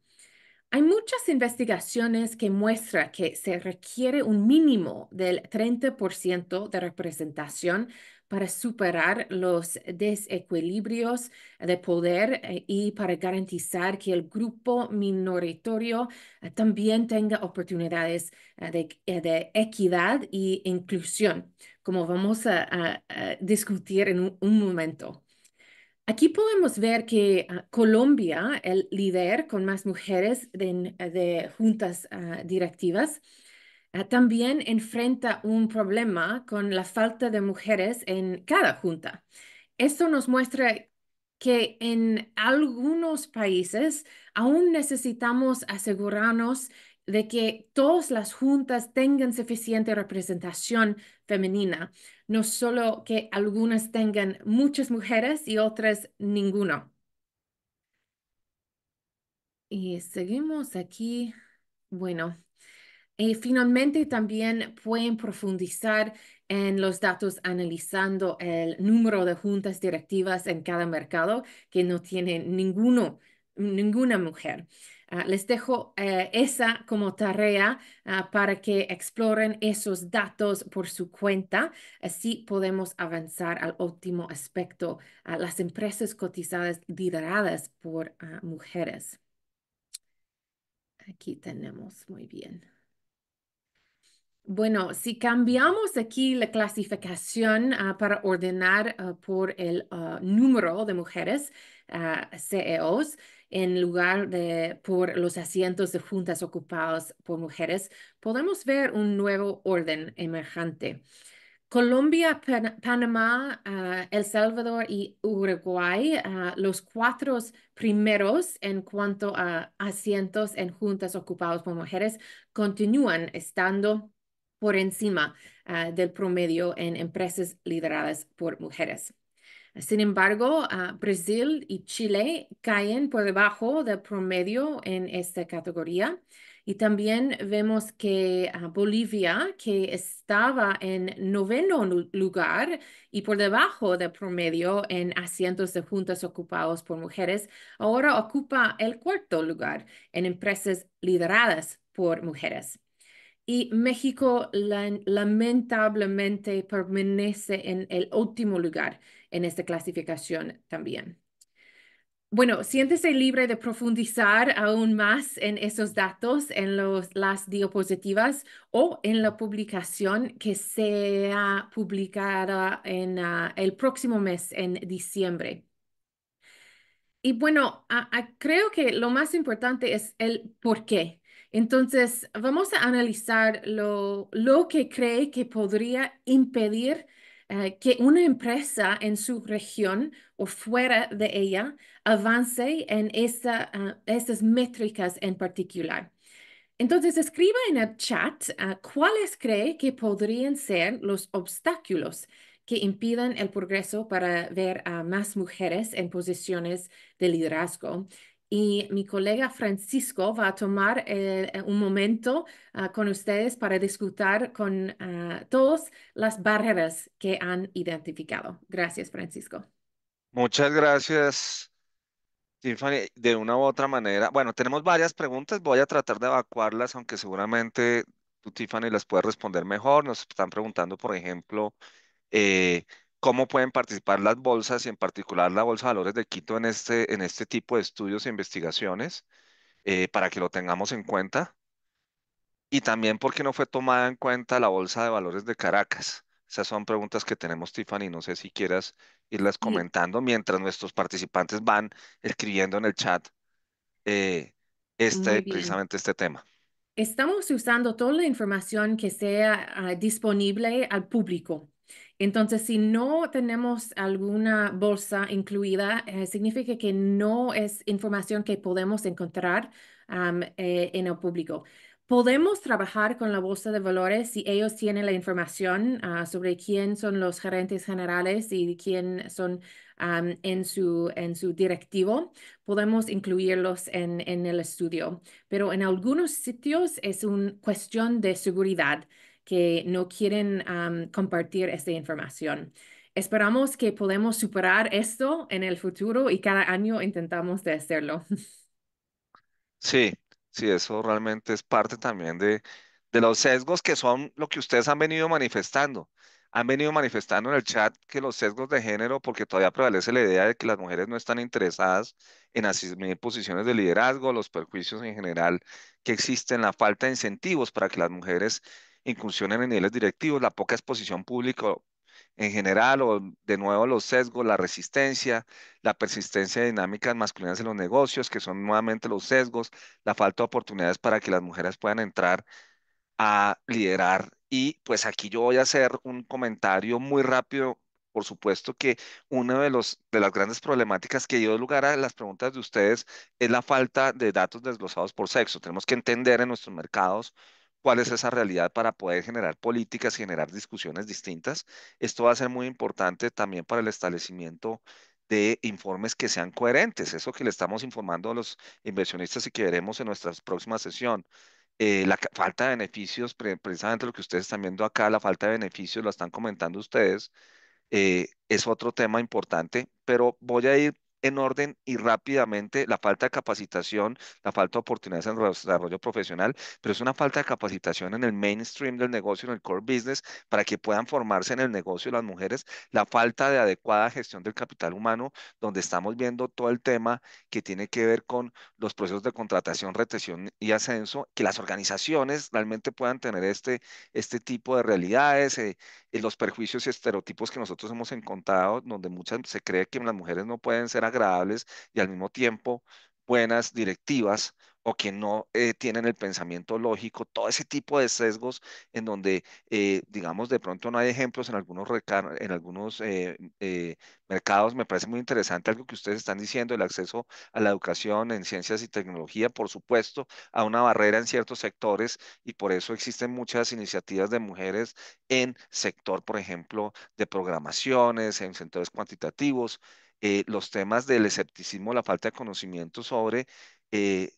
S1: Hay muchas investigaciones que muestran que se requiere un mínimo del 30% de representación para superar los desequilibrios de poder eh, y para garantizar que el grupo minoritario eh, también tenga oportunidades eh, de, de equidad e inclusión como vamos a, discutir en un, momento. Aquí podemos ver que ah, Colombia, el líder con más mujeres de, juntas ah, directivas, ah, también enfrenta un problema con la falta de mujeres en cada junta. Esto nos muestra que en algunos países aún necesitamos asegurarnos de que todas las juntas tengan suficiente representación femenina, no solo que algunas tengan muchas mujeres y otras ninguna. Y seguimos aquí. Bueno, y finalmente también pueden profundizar en los datos analizando el número de juntas directivas en cada mercado que no tiene ninguno, ninguna mujer. Ah, les dejo eh, esa como tarea ah, para que exploren esos datos por su cuenta. Así podemos avanzar al último aspecto, a las empresas cotizadas lideradas por ah, mujeres. Aquí tenemos, muy bien. Bueno, si cambiamos aquí la clasificación para ordenar por el número de mujeres CEOs, en lugar de por los asientos de juntas ocupados por mujeres, podemos ver un nuevo orden emergente. Colombia, Panamá, ah, El Salvador y Uruguay, ah, los cuatro primeros en cuanto a asientos en juntas ocupados por mujeres, continúan estando por encima ah, del promedio en empresas lideradas por mujeres. Sin embargo, ah, Brasil y Chile caen por debajo del promedio en esta categoría. Y también vemos que ah, Bolivia, que estaba en noveno lugar y por debajo del promedio en asientos de juntas ocupados por mujeres, ahora ocupa el cuarto lugar en empresas lideradas por mujeres. Y México lamentablemente permanece en el último lugar en esta clasificación también. Bueno, siéntese libre de profundizar aún más en esos datos, en las diapositivas o en la publicación que sea publicada en ah, el próximo mes, en diciembre. Y bueno, ah, ah, creo que lo más importante es el por qué. Entonces, vamos a analizar lo, lo que cree que podría impedir eh, que una empresa en su región o fuera de ella avance en ah, esas métricas en particular. Entonces, escriba en el chat ah, cuáles cree que podrían ser los obstáculos que impidan el progreso para ver a más mujeres en posiciones de liderazgo y mi colega Francisco va a tomar eh, eh, un momento ah, con ustedes para discutir con ah, todos las barreras que han identificado. Gracias, Francisco.
S3: Muchas gracias, Tiffany. De una u otra manera, bueno, tenemos varias preguntas, voy a tratar de evacuarlas, aunque seguramente tú, Tiffany, las puedes responder mejor. Nos están preguntando, por ejemplo, eh, cómo pueden participar las bolsas y en particular la Bolsa de Valores de Quito en este, en este tipo de estudios e investigaciones eh, para que lo tengamos en cuenta. Y también por qué no fue tomada en cuenta la Bolsa de Valores de Caracas. Esas son preguntas que tenemos, Tiffany. No sé si quieras irlas comentando mientras nuestros participantes van escribiendo en el chat eh, este, precisamente este tema.
S1: Estamos usando toda la información que sea ah, disponible al público entonces, si no tenemos alguna bolsa incluida, eh, significa que no es información que podemos encontrar eh, en el público. Podemos trabajar con la bolsa de valores si ellos tienen la información ah, sobre quién son los gerentes generales y quién son en, su, directivo. Podemos incluirlos en el estudio, pero en algunos sitios es una cuestión de seguridad que no quieren compartir esta información. Esperamos que podamos superar esto en el futuro y cada año intentamos de hacerlo.
S3: Sí, sí, eso realmente es parte también de, de los sesgos que son lo que ustedes han venido manifestando. Han venido manifestando en el chat que los sesgos de género, porque todavía prevalece la idea de que las mujeres no están interesadas en asumir posiciones de liderazgo, los perjuicios en general que existen, la falta de incentivos para que las mujeres incursión en niveles directivos, la poca exposición pública en general, o de nuevo los sesgos, la resistencia, la persistencia de dinámicas masculinas en los negocios, que son nuevamente los sesgos, la falta de oportunidades para que las mujeres puedan entrar a liderar. Y pues aquí yo voy a hacer un comentario muy rápido. Por supuesto que una de, los, de las grandes problemáticas que dio lugar a las preguntas de ustedes es la falta de datos desglosados por sexo. Tenemos que entender en nuestros mercados cuál es esa realidad para poder generar políticas, generar discusiones distintas. Esto va a ser muy importante también para el establecimiento de informes que sean coherentes, eso que le estamos informando a los inversionistas y que veremos en nuestra próxima sesión. Eh, la falta de beneficios, precisamente lo que ustedes están viendo acá, la falta de beneficios, lo están comentando ustedes, eh, es otro tema importante, pero voy a ir en orden y rápidamente la falta de capacitación, la falta de oportunidades en el desarrollo profesional, pero es una falta de capacitación en el mainstream del negocio, en el core business, para que puedan formarse en el negocio las mujeres, la falta de adecuada gestión del capital humano, donde estamos viendo todo el tema que tiene que ver con los procesos de contratación, retención y ascenso, que las organizaciones realmente puedan tener este, este tipo de realidades, eh, los perjuicios y estereotipos que nosotros hemos encontrado, donde muchas se cree que las mujeres no pueden ser agradables y al mismo tiempo buenas directivas o que no eh, tienen el pensamiento lógico, todo ese tipo de sesgos en donde, eh, digamos, de pronto no hay ejemplos en algunos, en algunos eh, mercados. Me parece muy interesante algo que ustedes están diciendo, el acceso a la educación en ciencias y tecnología, por supuesto, a una barrera en ciertos sectores y por eso existen muchas iniciativas de mujeres en sector, por ejemplo, de programaciones, en sectores cuantitativos. Eh, los temas del escepticismo, la falta de conocimiento sobre eh,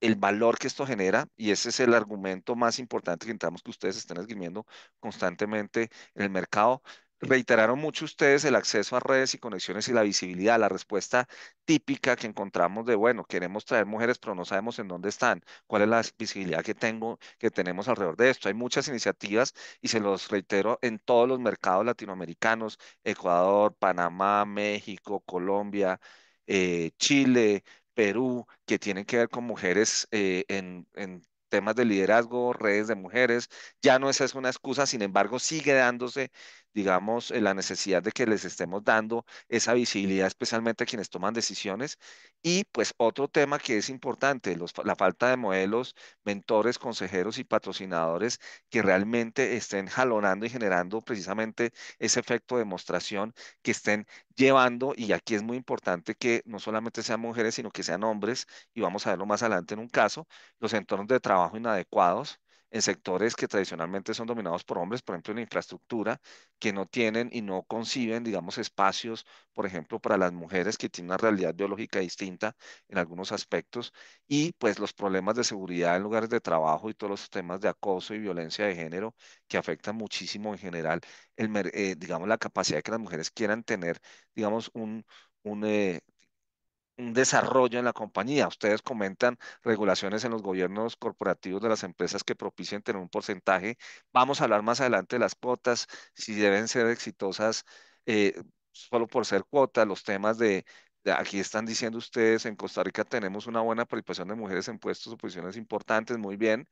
S3: el valor que esto genera, y ese es el argumento más importante que intentamos que ustedes están esgrimiendo constantemente en el mercado, Reiteraron mucho ustedes el acceso a redes y conexiones y la visibilidad, la respuesta típica que encontramos de, bueno, queremos traer mujeres, pero no sabemos en dónde están, cuál es la visibilidad que tengo, que tenemos alrededor de esto. Hay muchas iniciativas y se los reitero en todos los mercados latinoamericanos, Ecuador, Panamá, México, Colombia, eh, Chile, Perú, que tienen que ver con mujeres eh, en, en temas de liderazgo, redes de mujeres. Ya no es una excusa, sin embargo, sigue dándose digamos, la necesidad de que les estemos dando esa visibilidad, especialmente a quienes toman decisiones. Y pues otro tema que es importante, la falta de modelos, mentores, consejeros y patrocinadores que realmente estén jalonando y generando precisamente ese efecto de demostración, que estén llevando, y aquí es muy importante que no solamente sean mujeres, sino que sean hombres, y vamos a verlo más adelante en un caso, los entornos de trabajo inadecuados en sectores que tradicionalmente son dominados por hombres, por ejemplo, en infraestructura, que no tienen y no conciben, digamos, espacios, por ejemplo, para las mujeres que tienen una realidad biológica distinta en algunos aspectos, y pues los problemas de seguridad en lugares de trabajo y todos los temas de acoso y violencia de género que afectan muchísimo en general, eh, digamos, la capacidad de que las mujeres quieran tener, digamos, un, un eh, un desarrollo en la compañía. Ustedes comentan regulaciones en los gobiernos corporativos de las empresas que propicien tener un porcentaje. Vamos a hablar más adelante de las cuotas, si deben ser exitosas eh, solo por ser cuotas, los temas de, Aquí están diciendo ustedes, en Costa Rica tenemos una buena participación de mujeres en puestos o posiciones importantes, muy bien.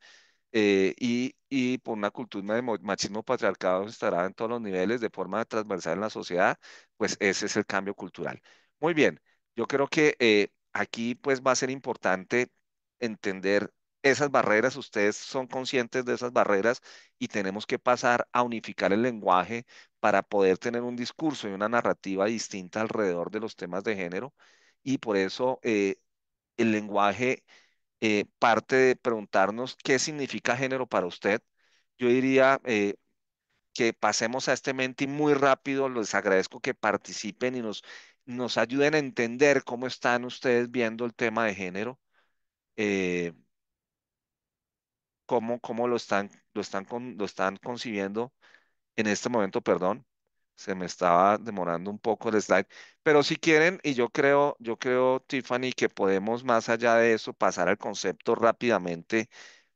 S3: Eh, y, y, por una cultura de machismo patriarcado estará en todos los niveles de forma transversal en la sociedad, pues ese es el cambio cultural. Muy bien, yo creo que eh, aquí pues va a ser importante entender esas barreras, ustedes son conscientes de esas barreras y tenemos que pasar a unificar el lenguaje para poder tener un discurso y una narrativa distinta alrededor de los temas de género. Y por eso eh, el lenguaje eh, parte de preguntarnos qué significa género para usted. Yo diría que pasemos a este mente muy rápido. Les agradezco que participen y nos nos ayuden a entender cómo están ustedes viendo el tema de género, eh, cómo, lo, están, lo, están lo están concibiendo en este momento, perdón, se me estaba demorando un poco el slide, pero si quieren, y yo creo, yo creo, Tiffany, que podemos más allá de eso pasar al concepto rápidamente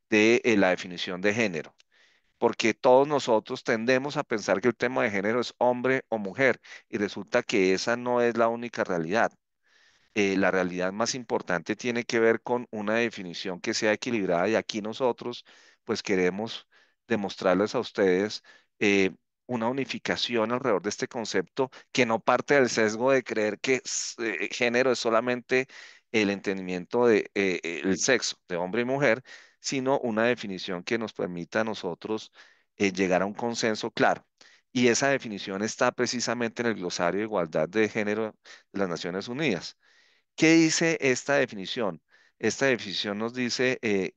S3: de eh, la definición de género porque todos nosotros tendemos a pensar que el tema de género es hombre o mujer y resulta que esa no es la única realidad. Eh, la realidad más importante tiene que ver con una definición que sea equilibrada y aquí nosotros pues queremos demostrarles a ustedes eh, una unificación alrededor de este concepto que no parte del sesgo de creer que eh, género es solamente el entendimiento del de, sexo de hombre y mujer, sino una definición que nos permita a nosotros eh, llegar a un consenso claro. Y esa definición está precisamente en el glosario de igualdad de género de las Naciones Unidas. ¿Qué dice esta definición? Esta definición nos dice eh,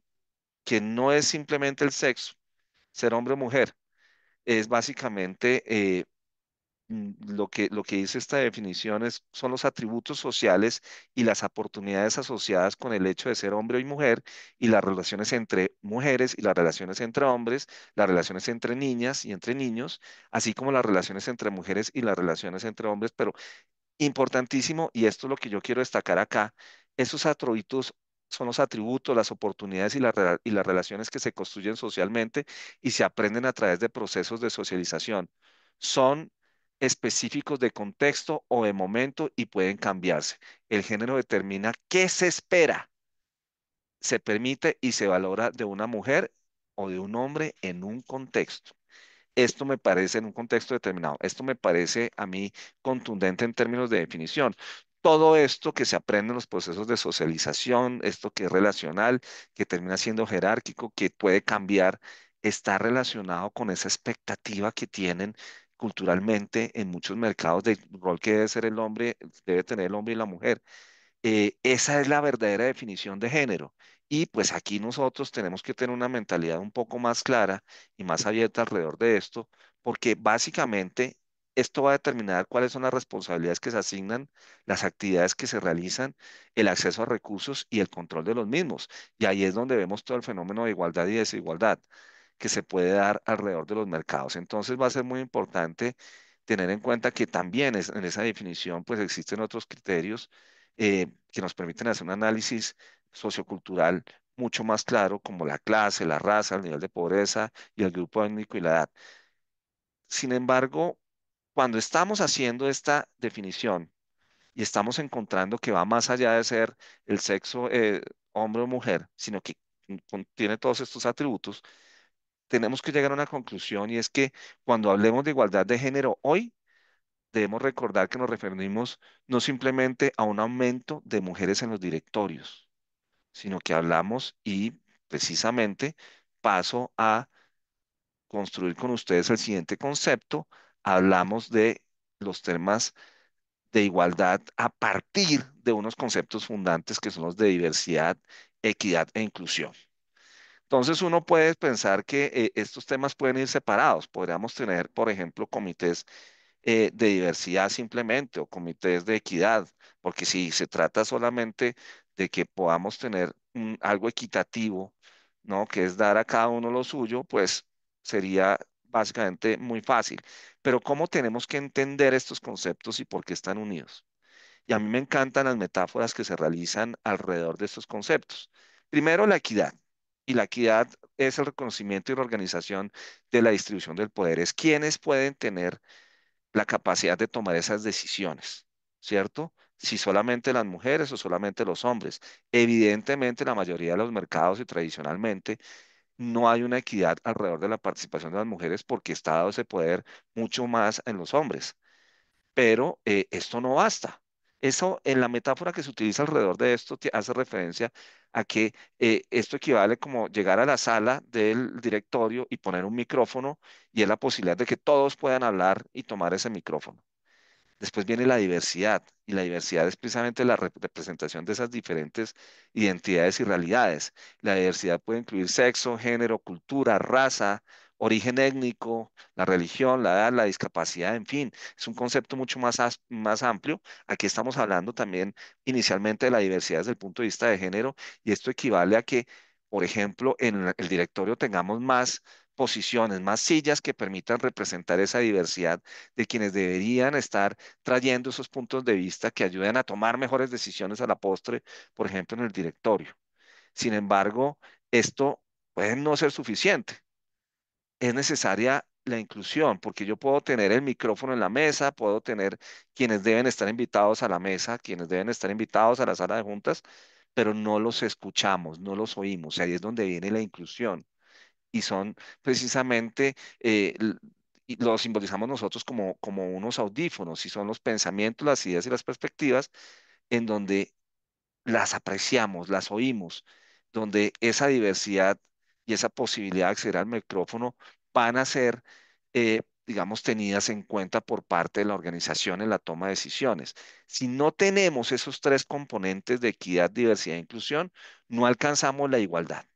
S3: que no es simplemente el sexo, ser hombre o mujer, es básicamente eh, Mm, lo que, lo que dice esta definición es, son los atributos sociales y las oportunidades asociadas con el hecho de ser hombre y mujer y las relaciones entre mujeres y las relaciones entre hombres, las relaciones entre niñas y entre niños, así como las relaciones entre mujeres y las relaciones entre hombres. Pero importantísimo, y esto es lo que yo quiero destacar acá, esos atributos son los atributos, las oportunidades y, y las relaciones que se construyen socialmente y se aprenden a través de procesos de socialización. Son específicos de contexto o de momento y pueden cambiarse. El género determina qué se espera, se permite y se valora de una mujer o de un hombre en un contexto. Esto me parece en un contexto determinado. Esto me parece a mí contundente en términos de definición. Todo esto que se aprende en los procesos de socialización, esto que es relacional, que termina siendo jerárquico, que puede cambiar, está relacionado con esa expectativa que tienen culturalmente en muchos mercados del rol que debe ser el hombre, debe tener el hombre y la mujer. Eh, esa es la verdadera definición de género. Y pues aquí nosotros tenemos que tener una mentalidad un poco más clara y más abierta alrededor de esto, porque básicamente esto va a determinar cuáles son las responsabilidades que se asignan, las actividades que se realizan, el acceso a recursos y el control de los mismos. Y ahí es donde vemos todo el fenómeno de igualdad y desigualdad que se puede dar alrededor de los mercados. Entonces va a ser muy importante tener en cuenta que también en esa definición pues existen otros criterios eh, que nos permiten hacer un análisis sociocultural mucho más claro, como la clase, la raza, el nivel de pobreza y el grupo étnico y la edad. Sin embargo, cuando estamos haciendo esta definición y estamos encontrando que va más allá de ser el sexo eh, hombre o mujer, sino que tiene todos estos atributos, tenemos que llegar a una conclusión y es que cuando hablemos de igualdad de género hoy, debemos recordar que nos referimos no simplemente a un aumento de mujeres en los directorios, sino que hablamos y precisamente paso a construir con ustedes el siguiente concepto, hablamos de los temas de igualdad a partir de unos conceptos fundantes que son los de diversidad, equidad e inclusión. Entonces uno puede pensar que eh, estos temas pueden ir separados. Podríamos tener, por ejemplo, comités eh, de diversidad simplemente o comités de equidad, porque si se trata solamente de que podamos tener algo equitativo, ¿no? Que es dar a cada uno lo suyo, pues sería básicamente muy fácil. Pero ¿cómo tenemos que entender estos conceptos y por qué están unidos? Y a mí me encantan las metáforas que se realizan alrededor de estos conceptos. Primero, la equidad y la equidad es el reconocimiento y la organización de la distribución del poder. Es quienes pueden tener la capacidad de tomar esas decisiones, ¿cierto? Si solamente las mujeres o solamente los hombres. Evidentemente, la mayoría de los mercados y tradicionalmente no hay una equidad alrededor de la participación de las mujeres porque está dado ese poder mucho más en los hombres. Pero eh, esto no basta. Eso en la metáfora que se utiliza alrededor de esto hace referencia a que eh, esto equivale como llegar a la sala del directorio y poner un micrófono y es la posibilidad de que todos puedan hablar y tomar ese micrófono. Después viene la diversidad, y la diversidad es precisamente la representación de esas diferentes identidades y realidades. La diversidad puede incluir sexo, género, cultura, raza, origen étnico, la religión, la edad, la discapacidad, en fin, es un concepto mucho más, más amplio. Aquí estamos hablando también inicialmente de la diversidad desde el punto de vista de género y esto equivale a que, por ejemplo, en el directorio tengamos más posiciones, más sillas que permitan representar esa diversidad de quienes deberían estar trayendo esos puntos de vista que ayuden a tomar mejores decisiones a la postre, por ejemplo, en el directorio. Sin embargo, esto puede no ser suficiente es necesaria la inclusión, porque yo puedo tener el micrófono en la mesa, puedo tener quienes deben estar invitados a la mesa, quienes deben estar invitados a la sala de juntas, pero no los escuchamos, no los oímos. y Ahí es donde viene la inclusión. Y son precisamente, eh, los simbolizamos nosotros como, como unos audífonos, y son los pensamientos, las ideas y las perspectivas, en donde las apreciamos, las oímos, donde esa diversidad y esa posibilidad de acceder al micrófono van a ser, eh, digamos, tenidas en cuenta por parte de la organización en la toma de decisiones. Si no tenemos esos tres componentes de equidad, diversidad e inclusión, no alcanzamos la igualdad.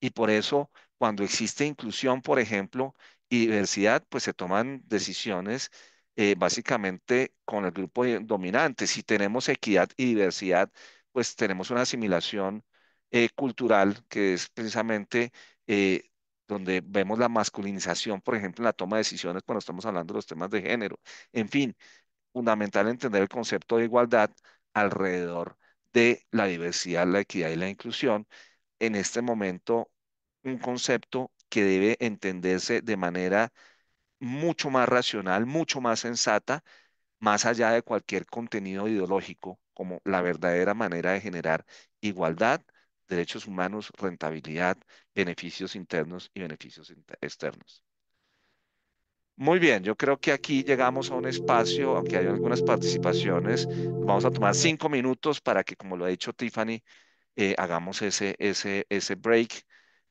S3: Y por eso, cuando existe inclusión, por ejemplo, y diversidad, pues se toman decisiones eh, básicamente con el grupo dominante. Si tenemos equidad y diversidad, pues tenemos una asimilación eh, cultural, que es precisamente eh, donde vemos la masculinización, por ejemplo, en la toma de decisiones cuando estamos hablando de los temas de género. En fin, fundamental entender el concepto de igualdad alrededor de la diversidad, la equidad y la inclusión. En este momento, un concepto que debe entenderse de manera mucho más racional, mucho más sensata, más allá de cualquier contenido ideológico, como la verdadera manera de generar igualdad, derechos humanos, rentabilidad, beneficios internos y beneficios externos. Muy bien, yo creo que aquí llegamos a un espacio, aunque hay algunas participaciones, vamos a tomar cinco minutos para que, como lo ha dicho Tiffany, eh, hagamos ese, ese, ese break,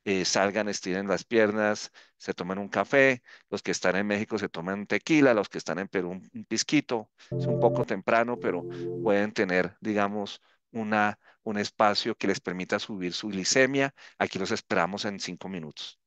S3: eh, salgan, estiren las piernas, se tomen un café, los que están en México se toman tequila, los que están en Perú un pisquito, es un poco temprano, pero pueden tener, digamos, una un espacio que les permita subir su glicemia. Aquí los esperamos en cinco minutos.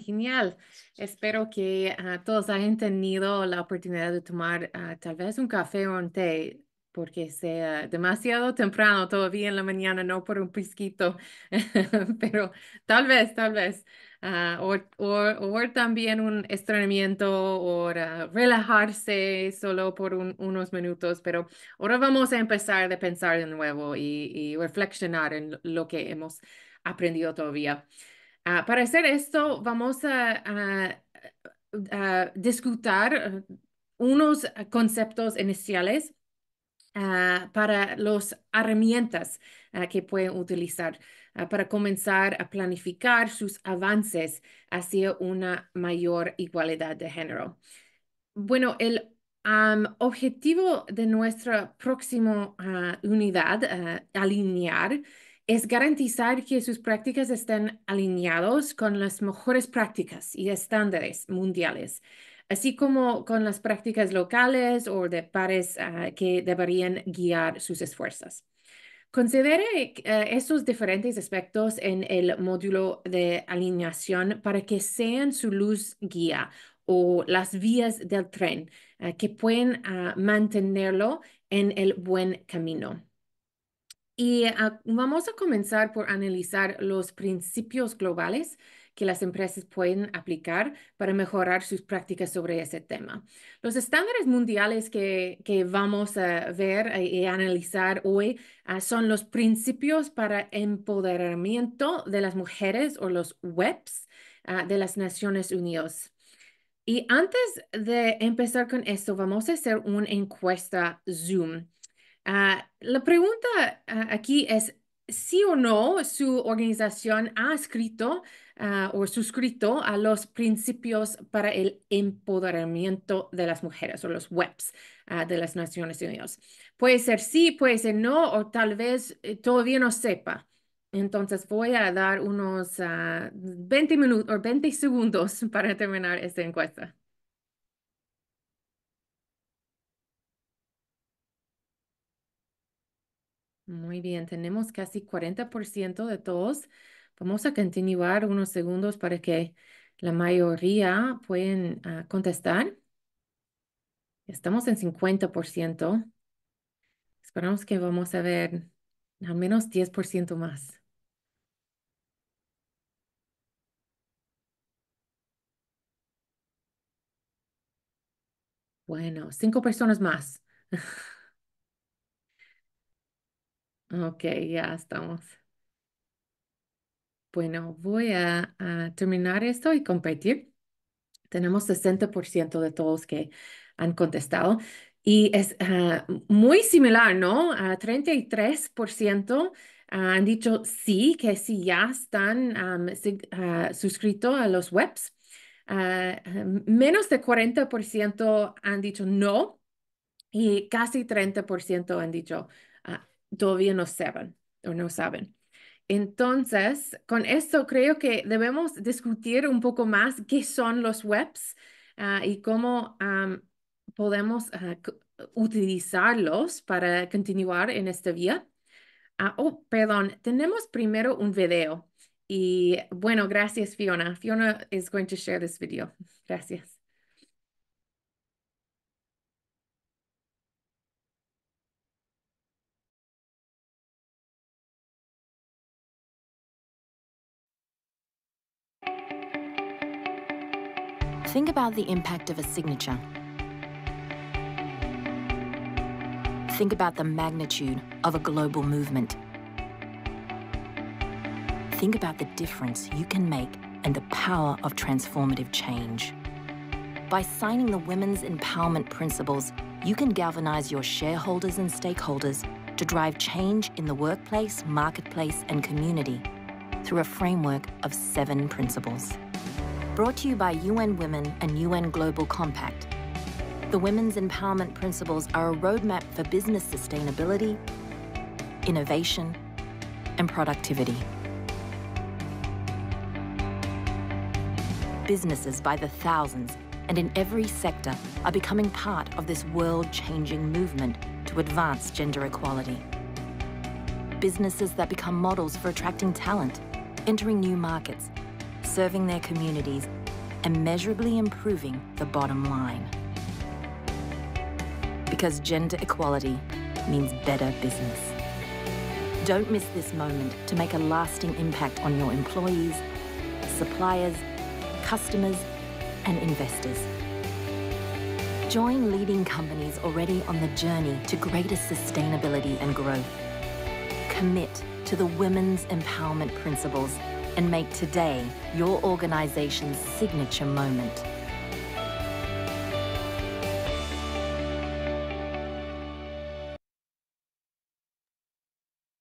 S1: genial. Espero que ah, todos hayan tenido la oportunidad de tomar ah, tal vez un café o un té, porque sea demasiado temprano todavía en la mañana, no por un pisquito, pero tal vez, tal vez. Ah, o, también un estrenamiento o relajarse solo por unos minutos, pero ahora vamos a empezar a pensar de nuevo y reflexionar en lo que hemos aprendido todavía para hacer esto, vamos a, discutir unos conceptos iniciales ah, para las herramientas ah, que pueden utilizar ah, para comenzar a planificar sus avances hacia una mayor igualdad de género. Bueno, el objetivo de nuestra próxima unidad, alinear, es garantizar que sus prácticas estén alineados con las mejores prácticas y estándares mundiales, así como con las prácticas locales o de pares ah, que deberían guiar sus esfuerzos. Considere esos eh, estos diferentes aspectos en el módulo de alineación para que sean su luz guía o las vías del tren ah, que pueden ah, mantenerlo en el buen camino. Y ah, vamos a comenzar por analizar los principios globales que las empresas pueden aplicar para mejorar sus prácticas sobre ese tema. Los estándares mundiales que, vamos a ver y analizar hoy ah, son los principios para empoderamiento de las mujeres o los webs ah, de las Naciones Unidas. Y antes de empezar con esto, vamos a hacer una encuesta Zoom. Ah, la pregunta ah, aquí es sí o no su organización ha escrito ah, o suscrito a los principios para el empoderamiento de las mujeres o los webs de las Naciones Unidas. Puede ser sí, puede ser no, o tal vez eh, todavía no sepa. Entonces voy a dar unos 20 minutos o 20 segundos para terminar esta encuesta. Muy bien, tenemos casi 40% de todos. Vamos a continuar unos segundos para que la mayoría puedan ah, contestar. Estamos en 50%. Esperamos que vamos a ver al menos 10% más. Bueno, cinco personas más. Ok, ya estamos. Bueno, voy a, terminar esto y competir. Tenemos 60% de todos que han contestado y es ah, muy similar, ¿no? A 33% han dicho sí, que sí ya están ah, suscritos a los webs. Ah, menos de 40% han dicho no y casi 30% han dicho todavía no saben o no saben. Entonces, con esto creo que debemos discutir un poco más qué son los webs ah, y cómo podemos ah, utilizarlos para continuar en esta vía. Ah, oh, perdón, tenemos primero un video. Y bueno, gracias Fiona. Fiona is going to share this video. Gracias.
S3: about the impact
S4: of a signature. Think about the magnitude of a global movement. Think about the difference you can make and the power of transformative change. By signing the Women's Empowerment Principles, you can galvanize your shareholders and stakeholders to drive change in the workplace, marketplace, and community through a framework of seven principles brought to you by UN Women and UN Global Compact. The Women's Empowerment Principles are a roadmap for business sustainability, innovation, and productivity. Businesses by the thousands and in every sector are becoming part of this world-changing movement to advance gender equality. Businesses that become models for attracting talent, entering new markets, serving their communities, and measurably improving the bottom line. Because gender equality means better business. Don't miss this moment to make a lasting impact on your employees, suppliers, customers, and investors. Join leading companies already on the journey to greater sustainability and growth. Commit to the Women's Empowerment Principles make today your organization's signature moment.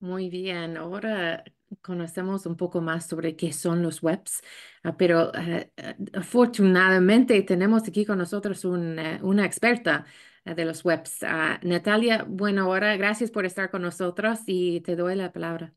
S1: Muy bien, ahora conocemos un poco más sobre qué son los webs, ah, pero ah, ah, afortunadamente tenemos aquí con nosotros eh, una experta de los webs. Natalia, bueno, ahora gracias por estar con nosotros y te doy la palabra.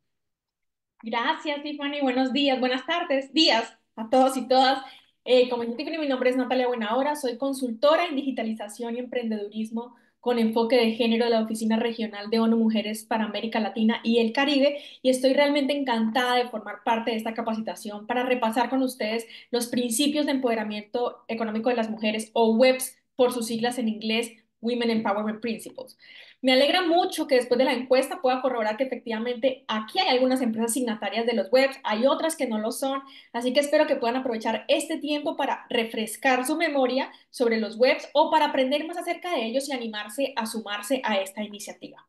S5: Gracias, Tiffany. Buenos días, buenas tardes, días a todos y todas. Eh, como Tiffany, mi nombre es Natalia Buenahora, soy consultora en digitalización y emprendedurismo con enfoque de género de la Oficina Regional de ONU Mujeres para América Latina y el Caribe y estoy realmente encantada de formar parte de esta capacitación para repasar con ustedes los principios de empoderamiento económico de las mujeres o WEBs por sus siglas en inglés, Women Empowerment Principles. Me alegra mucho que después de la encuesta pueda corroborar que efectivamente aquí hay algunas empresas signatarias de los webs, hay otras que no lo son, así que espero que puedan aprovechar este tiempo para refrescar su memoria sobre los webs o para aprender más acerca de ellos y animarse a sumarse a esta iniciativa.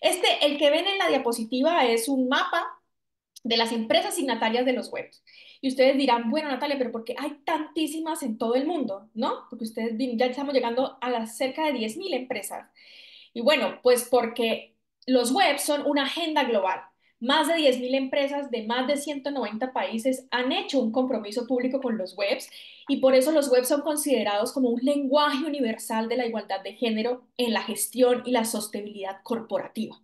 S5: Este, el que ven en la diapositiva es un mapa de las empresas signatarias de los webs. Y ustedes dirán, bueno, Natalia, pero ¿por qué hay tantísimas en todo el mundo? ¿No? Porque ustedes ya estamos llegando a las cerca de 10.000 empresas. Y bueno, pues porque los webs son una agenda global. Más de 10.000 empresas de más de 190 países han hecho un compromiso público con los webs y por eso los webs son considerados como un lenguaje universal de la igualdad de género en la gestión y la sostenibilidad corporativa.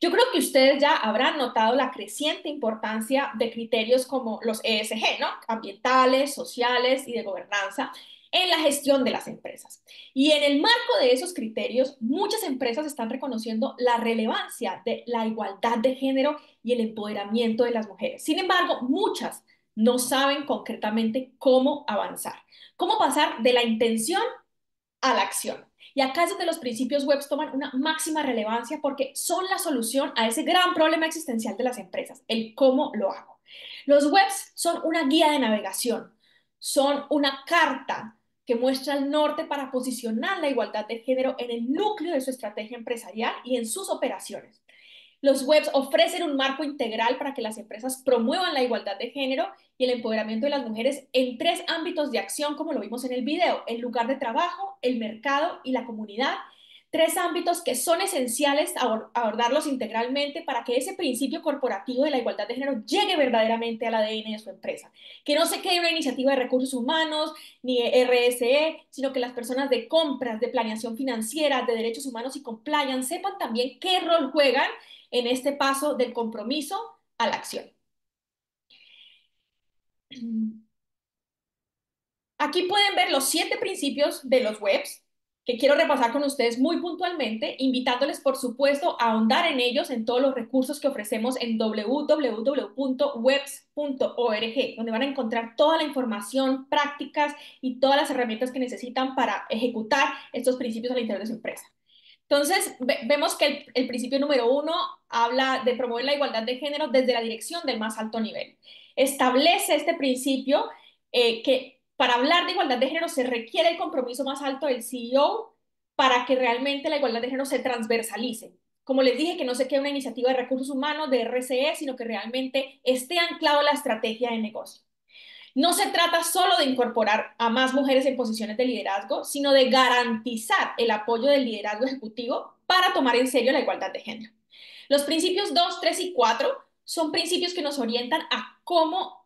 S5: Yo creo que ustedes ya habrán notado la creciente importancia de criterios como los ESG, ¿no? Ambientales, sociales y de gobernanza, en la gestión de las empresas. Y en el marco de esos criterios, muchas empresas están reconociendo la relevancia de la igualdad de género y el empoderamiento de las mujeres. Sin embargo, muchas no saben concretamente cómo avanzar, cómo pasar de la intención a la acción. Y acá es donde los principios webs toman una máxima relevancia porque son la solución a ese gran problema existencial de las empresas, el cómo lo hago. Los webs son una guía de navegación, son una carta que muestra al norte para posicionar la igualdad de género en el núcleo de su estrategia empresarial y en sus operaciones. Los webs ofrecen un marco integral para que las empresas promuevan la igualdad de género y el empoderamiento de las mujeres en tres ámbitos de acción, como lo vimos en el video, el lugar de trabajo, el mercado y la comunidad, tres ámbitos que son esenciales abordarlos integralmente para que ese principio corporativo de la igualdad de género llegue verdaderamente al ADN de su empresa. Que no se quede una iniciativa de recursos humanos ni RSE, e, sino que las personas de compras, de planeación financiera, de derechos humanos y compliance sepan también qué rol juegan en este paso del compromiso a la acción. Aquí pueden ver los siete principios de los webs que quiero repasar con ustedes muy puntualmente, invitándoles, por supuesto, a ahondar en ellos, en todos los recursos que ofrecemos en www.webs.org, donde van a encontrar toda la información, prácticas y todas las herramientas que necesitan para ejecutar estos principios al interior de su empresa. Entonces, vemos que el, principio número uno habla de promover la igualdad de género desde la dirección del más alto nivel. Establece este principio eh, que para hablar de igualdad de género se requiere el compromiso más alto del CEO para que realmente la igualdad de género se transversalice. Como les dije, que no se quede una iniciativa de recursos humanos, de RCE, sino que realmente esté anclado a la estrategia de negocio. No se trata solo de incorporar a más mujeres en posiciones de liderazgo, sino de garantizar el apoyo del liderazgo ejecutivo para tomar en serio la igualdad de género. Los principios 2, 3 y 4 son principios que nos orientan a cómo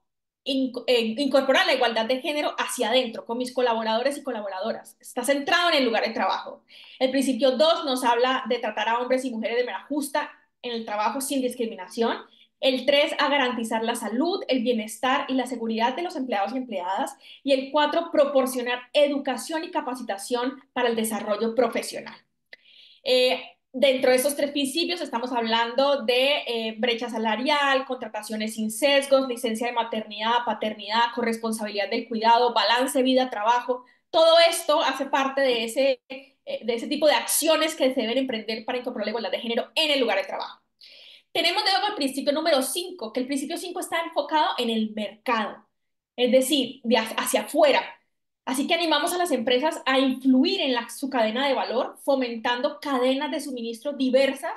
S5: eh, incorporar la igualdad de género hacia adentro, con mis colaboradores y colaboradoras. Está centrado en el lugar de trabajo. El principio 2 nos habla de tratar a hombres y mujeres de manera justa en el trabajo sin discriminación. El 3, a garantizar la salud, el bienestar y la seguridad de los empleados y empleadas. Y el 4, proporcionar educación y capacitación para el desarrollo profesional. Eh, Dentro de esos tres principios estamos hablando de eh, brecha salarial, contrataciones sin sesgos, licencia de maternidad, paternidad, corresponsabilidad del cuidado, balance vida-trabajo. Todo esto hace parte eh, de ese, tipo de acciones que se deben emprender para incorporar la igualdad de género en el lugar de trabajo. Tenemos de nuevo el principio número 5, que el principio 5 está enfocado en el mercado, es decir, hacia afuera, Así que animamos a las empresas a influir en su cadena de valor, fomentando cadenas de suministro diversas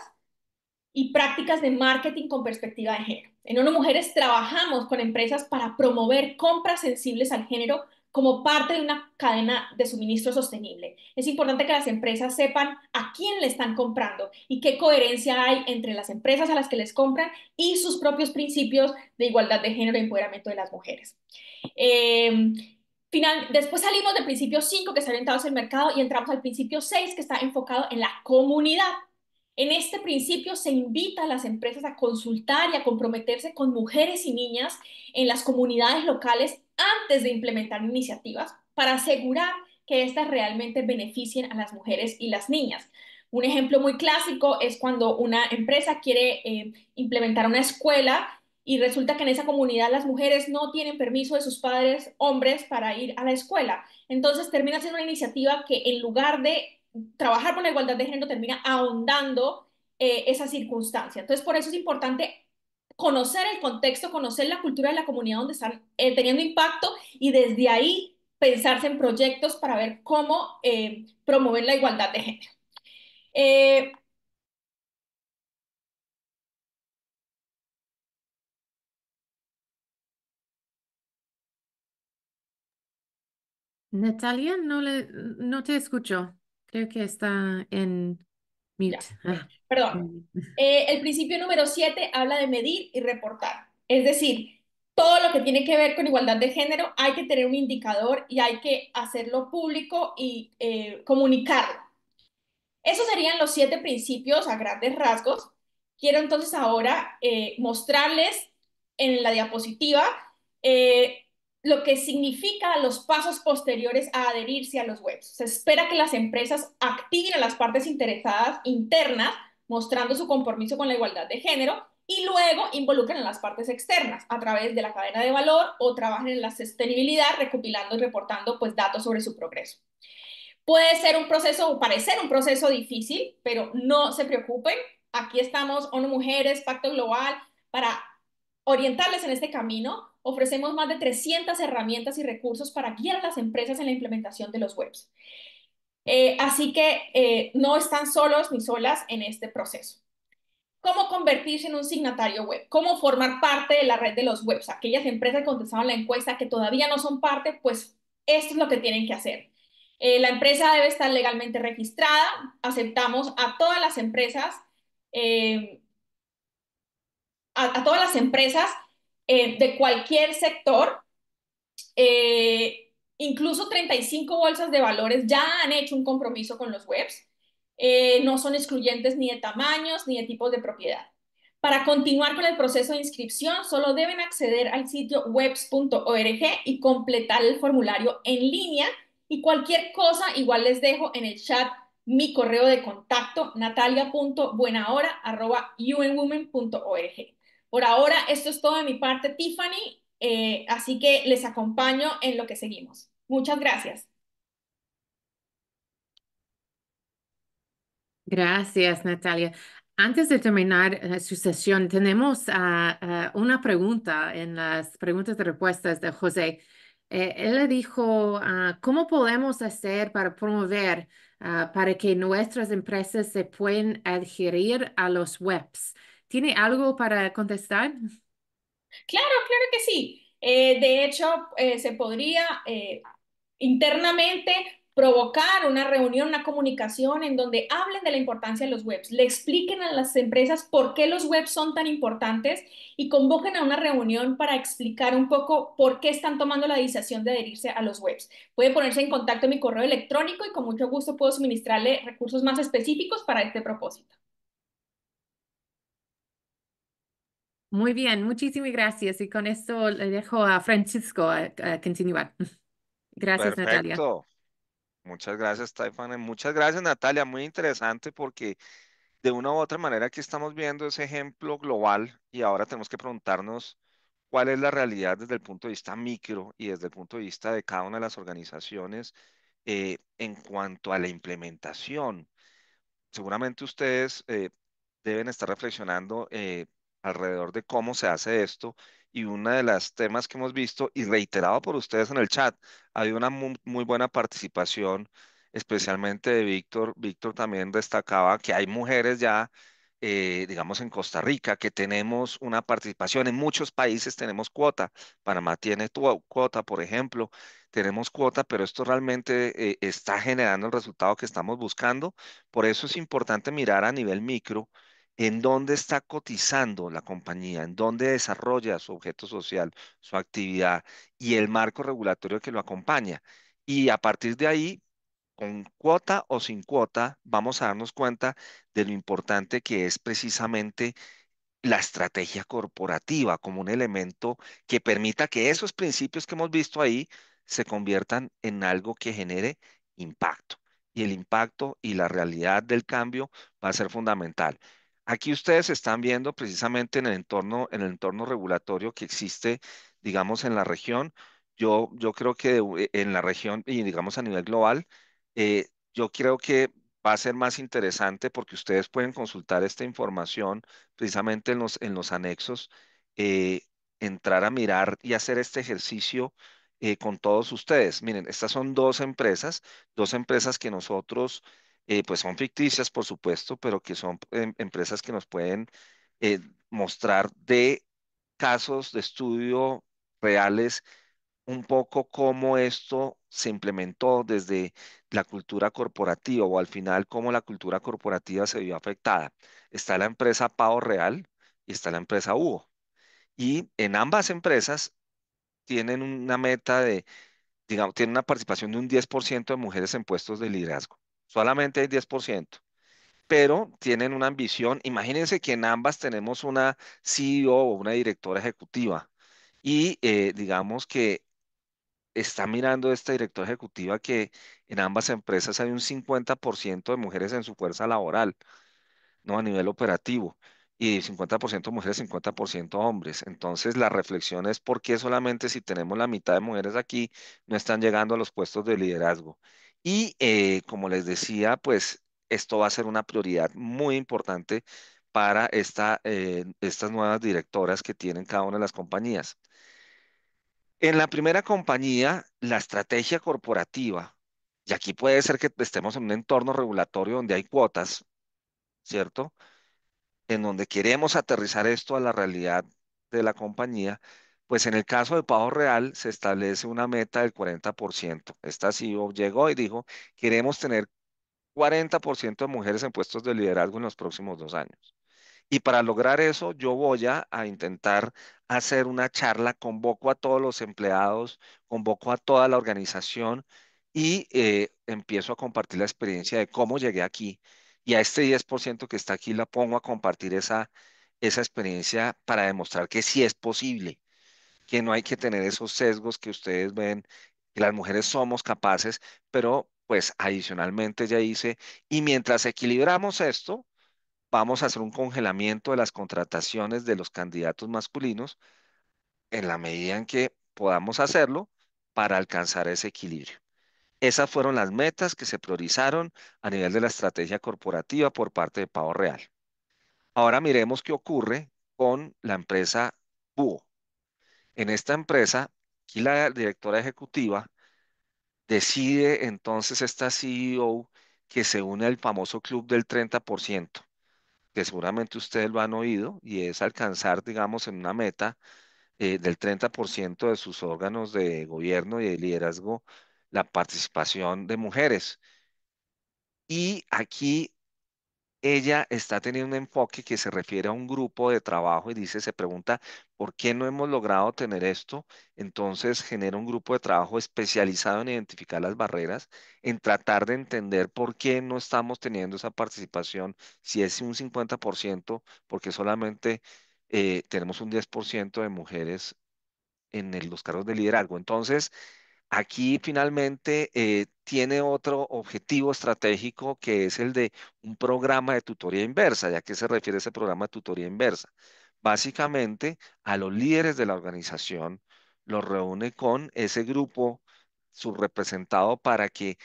S5: y prácticas de marketing con perspectiva de género. En ONU Mujeres trabajamos con empresas para promover compras sensibles al género como parte de una cadena de suministro sostenible. Es importante que las empresas sepan a quién le están comprando y qué coherencia hay entre las empresas a las que les compran y sus propios principios de igualdad de género y empoderamiento de las mujeres. Eh, después salimos del principio 5, que está orientado hacia el mercado, y entramos al principio 6, que está enfocado en la comunidad. En este principio se invita a las empresas a consultar y a comprometerse con mujeres y niñas en las comunidades locales antes de implementar iniciativas para asegurar que éstas realmente beneficien a las mujeres y las niñas. Un ejemplo muy clásico es cuando una empresa quiere eh, implementar una escuela y resulta que en esa comunidad las mujeres no tienen permiso de sus padres hombres para ir a la escuela. Entonces termina siendo una iniciativa que en lugar de trabajar por la igualdad de género termina ahondando eh, esa circunstancia. Entonces por eso es importante conocer el contexto, conocer la cultura de la comunidad donde están eh, teniendo impacto y desde ahí pensarse en proyectos para ver cómo eh, promover la igualdad de género.
S1: Natalia, no, le, no te escucho. Creo que está en mute. Ah, Perdón.
S5: Eh, el principio número 7 habla de medir y reportar. Es decir, todo lo que tiene que ver con igualdad de género, hay que tener un indicador y hay que hacerlo público y eh, comunicarlo. Esos serían los siete principios a grandes rasgos. Quiero entonces ahora eh, mostrarles en la diapositiva lo que significa los pasos posteriores a adherirse a los webs. Se espera que las empresas activen a las partes interesadas internas, mostrando su compromiso con la igualdad de género, y luego involucren a las partes externas a través de la cadena de valor o trabajen en la sostenibilidad, recopilando y reportando pues, datos sobre su progreso. Puede ser un proceso o parecer un proceso difícil, pero no se preocupen. Aquí estamos, ONU Mujeres, Pacto Global, para orientarles en este camino ofrecemos más de 300 herramientas y recursos para guiar a las empresas en la implementación de los webs. Eh, así que eh, no están solos ni solas en este proceso. ¿Cómo convertirse en un signatario web? ¿Cómo formar parte de la red de los webs? Aquellas empresas que contestaron la encuesta que todavía no son parte, pues esto es lo que tienen que hacer. Eh, la empresa debe estar legalmente registrada. Aceptamos a todas las empresas, a todas las empresas eh, de cualquier sector. Eh, incluso 35 bolsas de valores ya han hecho un compromiso con los webs. Eh, no son excluyentes ni de tamaños ni de tipos de propiedad. Para continuar con el proceso de inscripción, solo deben acceder al sitio webs.org y completar el formulario en línea. Y cualquier cosa, igual les dejo en el chat mi correo de contacto natalia.buenahora.unwomen.org. Por ahora, esto es todo de mi parte, Tiffany, eh, así que les acompaño en lo que seguimos. Muchas gracias.
S1: Gracias, Natalia. Antes de terminar eh, su sesión, tenemos ah, ah, una pregunta en las preguntas y respuestas de José. Eh, él le dijo, ah, ¿cómo podemos hacer para promover, para que nuestras empresas se puedan adherir a los webs? ¿Tiene algo para contestar? Claro,
S5: claro que sí. Eh, de hecho, eh, se podría eh, internamente provocar una reunión, una comunicación en donde hablen de la importancia de los webs, le expliquen a las empresas por qué los webs son tan importantes y convoquen a una reunión para explicar un poco por qué están tomando la decisión de adherirse a los webs. Puede ponerse en contacto en mi correo electrónico y con mucho gusto puedo suministrarle recursos más específicos para este propósito.
S1: Muy bien, muchísimas gracias. Y con esto le dejo a Francisco a, continuar. Gracias, Perfecto. Natalia.
S3: Muchas gracias, taifan Muchas gracias, Natalia. Muy interesante porque de una u otra manera aquí estamos viendo ese ejemplo global y ahora tenemos que preguntarnos cuál es la realidad desde el punto de vista micro y desde el punto de vista de cada una de las organizaciones eh, en cuanto a la implementación. Seguramente ustedes eh, deben estar reflexionando eh, alrededor de cómo se hace esto y una de las temas que hemos visto y reiterado por ustedes en el chat, hay una muy, buena participación, especialmente de Víctor. Víctor también destacaba que hay mujeres ya, eh, digamos, en Costa Rica, que tenemos una participación. En muchos países tenemos cuota. Panamá tiene tu cuota, por ejemplo. Tenemos cuota, pero esto realmente eh, está generando el resultado que estamos buscando. Por eso es importante mirar a nivel micro en dónde está cotizando la compañía, en dónde desarrolla su objeto social, su actividad y el marco regulatorio que lo acompaña. Y a partir de ahí, con cuota o sin cuota, vamos a darnos cuenta de lo importante que es precisamente la estrategia corporativa como un elemento que permita que esos principios que hemos visto ahí se conviertan en algo que genere impacto. Y el impacto y la realidad del cambio va a ser fundamental. Aquí ustedes están viendo precisamente en el entorno, en el entorno regulatorio que existe, digamos, en la región. Yo, yo creo que eh, en la región y digamos a nivel global, eh, yo creo que va a ser más interesante porque ustedes pueden consultar esta información precisamente en los, en los anexos, eh, entrar a mirar y hacer este ejercicio con todos ustedes. Miren, estas son dos empresas, dos empresas que nosotros eh, pues son ficticias, por supuesto, pero que son em, empresas que nos pueden eh, mostrar de casos de estudio reales un poco cómo esto se implementó desde la cultura corporativa o al final cómo la cultura corporativa se vio afectada. Está la empresa Pavo Real y está la empresa Hugo. Y en ambas empresas tienen una meta de, digamos, tienen una participación de un 10% de mujeres en puestos de liderazgo solamente hay 10%, pero tienen una ambición. Imagínense que en ambas tenemos una CEO o una directora ejecutiva y eh, digamos que está mirando esta directora ejecutiva que en ambas empresas hay un 50% de mujeres en su fuerza laboral, ¿no? A nivel operativo. Y 50% mujeres, 50% hombres. Entonces, la reflexión es por qué solamente si tenemos la mitad de mujeres aquí no están llegando a los puestos de liderazgo. Y eh, como les decía, pues esto va a ser una prioridad muy importante para eh, estas nuevas directoras que tienen cada una de las compañías. En la primera compañía, la estrategia corporativa, y aquí puede ser que estemos en un entorno regulatorio donde hay cuotas, ¿cierto? En donde queremos aterrizar esto a la realidad de la compañía, pues en el caso de Pago Real se establece una meta del 40%. Esta CEO llegó y dijo, queremos tener 40% de mujeres en puestos de liderazgo en los próximos dos años. Y para lograr eso, yo voy a, intentar hacer una charla, convoco a todos los empleados, convoco a toda la organización y eh, empiezo a compartir la experiencia de cómo llegué aquí. Y a este 10% que está aquí la pongo a compartir esa, esa experiencia para demostrar que sí es posible, que no hay que tener esos sesgos que ustedes ven, que las mujeres somos capaces, pero pues adicionalmente ya hice, y mientras equilibramos esto, vamos a hacer un congelamiento de las contrataciones de los candidatos masculinos en la medida en que podamos hacerlo para alcanzar ese equilibrio. Esas fueron las metas que se priorizaron a nivel de la estrategia corporativa por parte de Pavo Real. Ahora miremos qué ocurre con la empresa BUO. En esta empresa, aquí la directora ejecutiva decide entonces esta CEO que se une al famoso club del 30%, que seguramente ustedes lo han oído, y es alcanzar, digamos, en una meta eh, del 30% de sus órganos de gobierno y de liderazgo la participación de mujeres. Y aquí ella está teniendo un enfoque que se refiere a un grupo de trabajo y dice, se pregunta, ¿por qué no hemos logrado tener esto? Entonces genera un grupo de trabajo especializado en identificar las barreras, en tratar de entender por qué no estamos teniendo esa participación, si es un 50%, porque solamente eh, tenemos un 10% de mujeres en los cargos de liderazgo. Entonces, Aquí finalmente eh, tiene otro objetivo estratégico que es el de un programa de tutoría inversa. ¿Ya qué se refiere ese programa de tutoría inversa? Básicamente a los líderes de la organización los reúne con ese grupo subrepresentado para que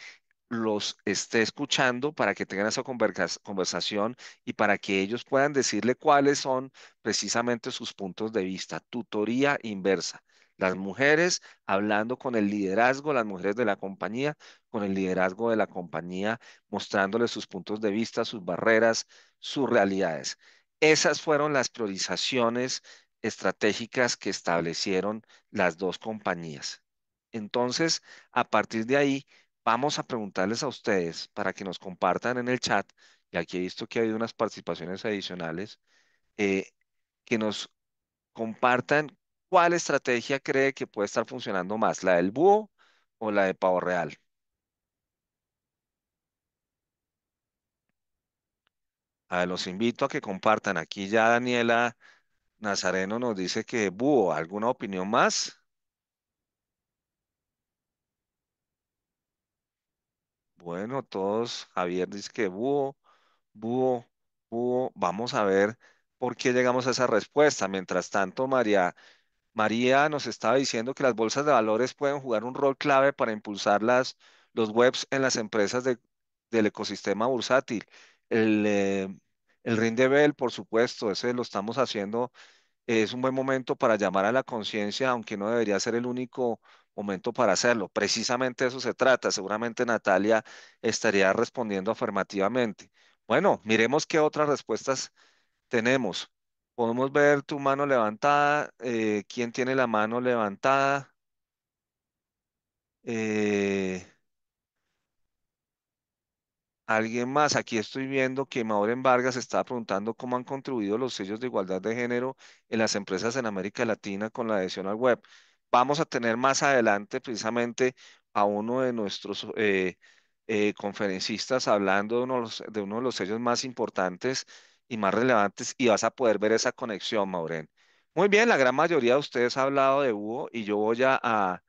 S3: los esté escuchando para que tengan esa conversación y para que ellos puedan decirle cuáles son precisamente sus puntos de vista. Tutoría inversa. Las mujeres hablando con el liderazgo, las mujeres de la compañía, con el liderazgo de la compañía, mostrándoles sus puntos de vista, sus barreras, sus realidades. Esas fueron las priorizaciones estratégicas que establecieron las dos compañías. Entonces, a partir de ahí, vamos a preguntarles a ustedes para que nos compartan en el chat, y aquí he visto que ha habido unas participaciones adicionales, eh, que nos compartan ¿Cuál estrategia cree que puede estar funcionando más? ¿La del búho o la de pavo real? A los invito a que compartan. Aquí ya Daniela Nazareno nos dice que búho. ¿Alguna opinión más? Bueno, todos, Javier dice que búho, búho, búho. Vamos a ver por qué llegamos a esa respuesta. Mientras tanto, María María nos estaba diciendo que las bolsas de valores pueden jugar un rol clave para impulsar las, los webs en las empresas del ecosistema bursátil. El, eh, el Rindebel, por supuesto, ese lo estamos haciendo. Es un buen momento para llamar a la conciencia, aunque no debería ser el único momento para hacerlo. Precisamente eso se trata. Seguramente Natalia estaría respondiendo afirmativamente. Bueno, miremos qué otras respuestas tenemos. Podemos ver tu mano levantada, eh, quién tiene la mano levantada. Eh, alguien más, aquí estoy viendo que Mauren Vargas está preguntando cómo han contribuido los sellos de igualdad de género en las empresas en América Latina con la adhesión al web. Vamos a tener más adelante precisamente a uno de nuestros eh, conferencistas hablando de uno de los, de uno de los sellos más importantes y más relevantes y vas a poder ver esa conexión, Maureen. Muy bien, la gran mayoría de ustedes ha hablado de Hugo y yo voy a, a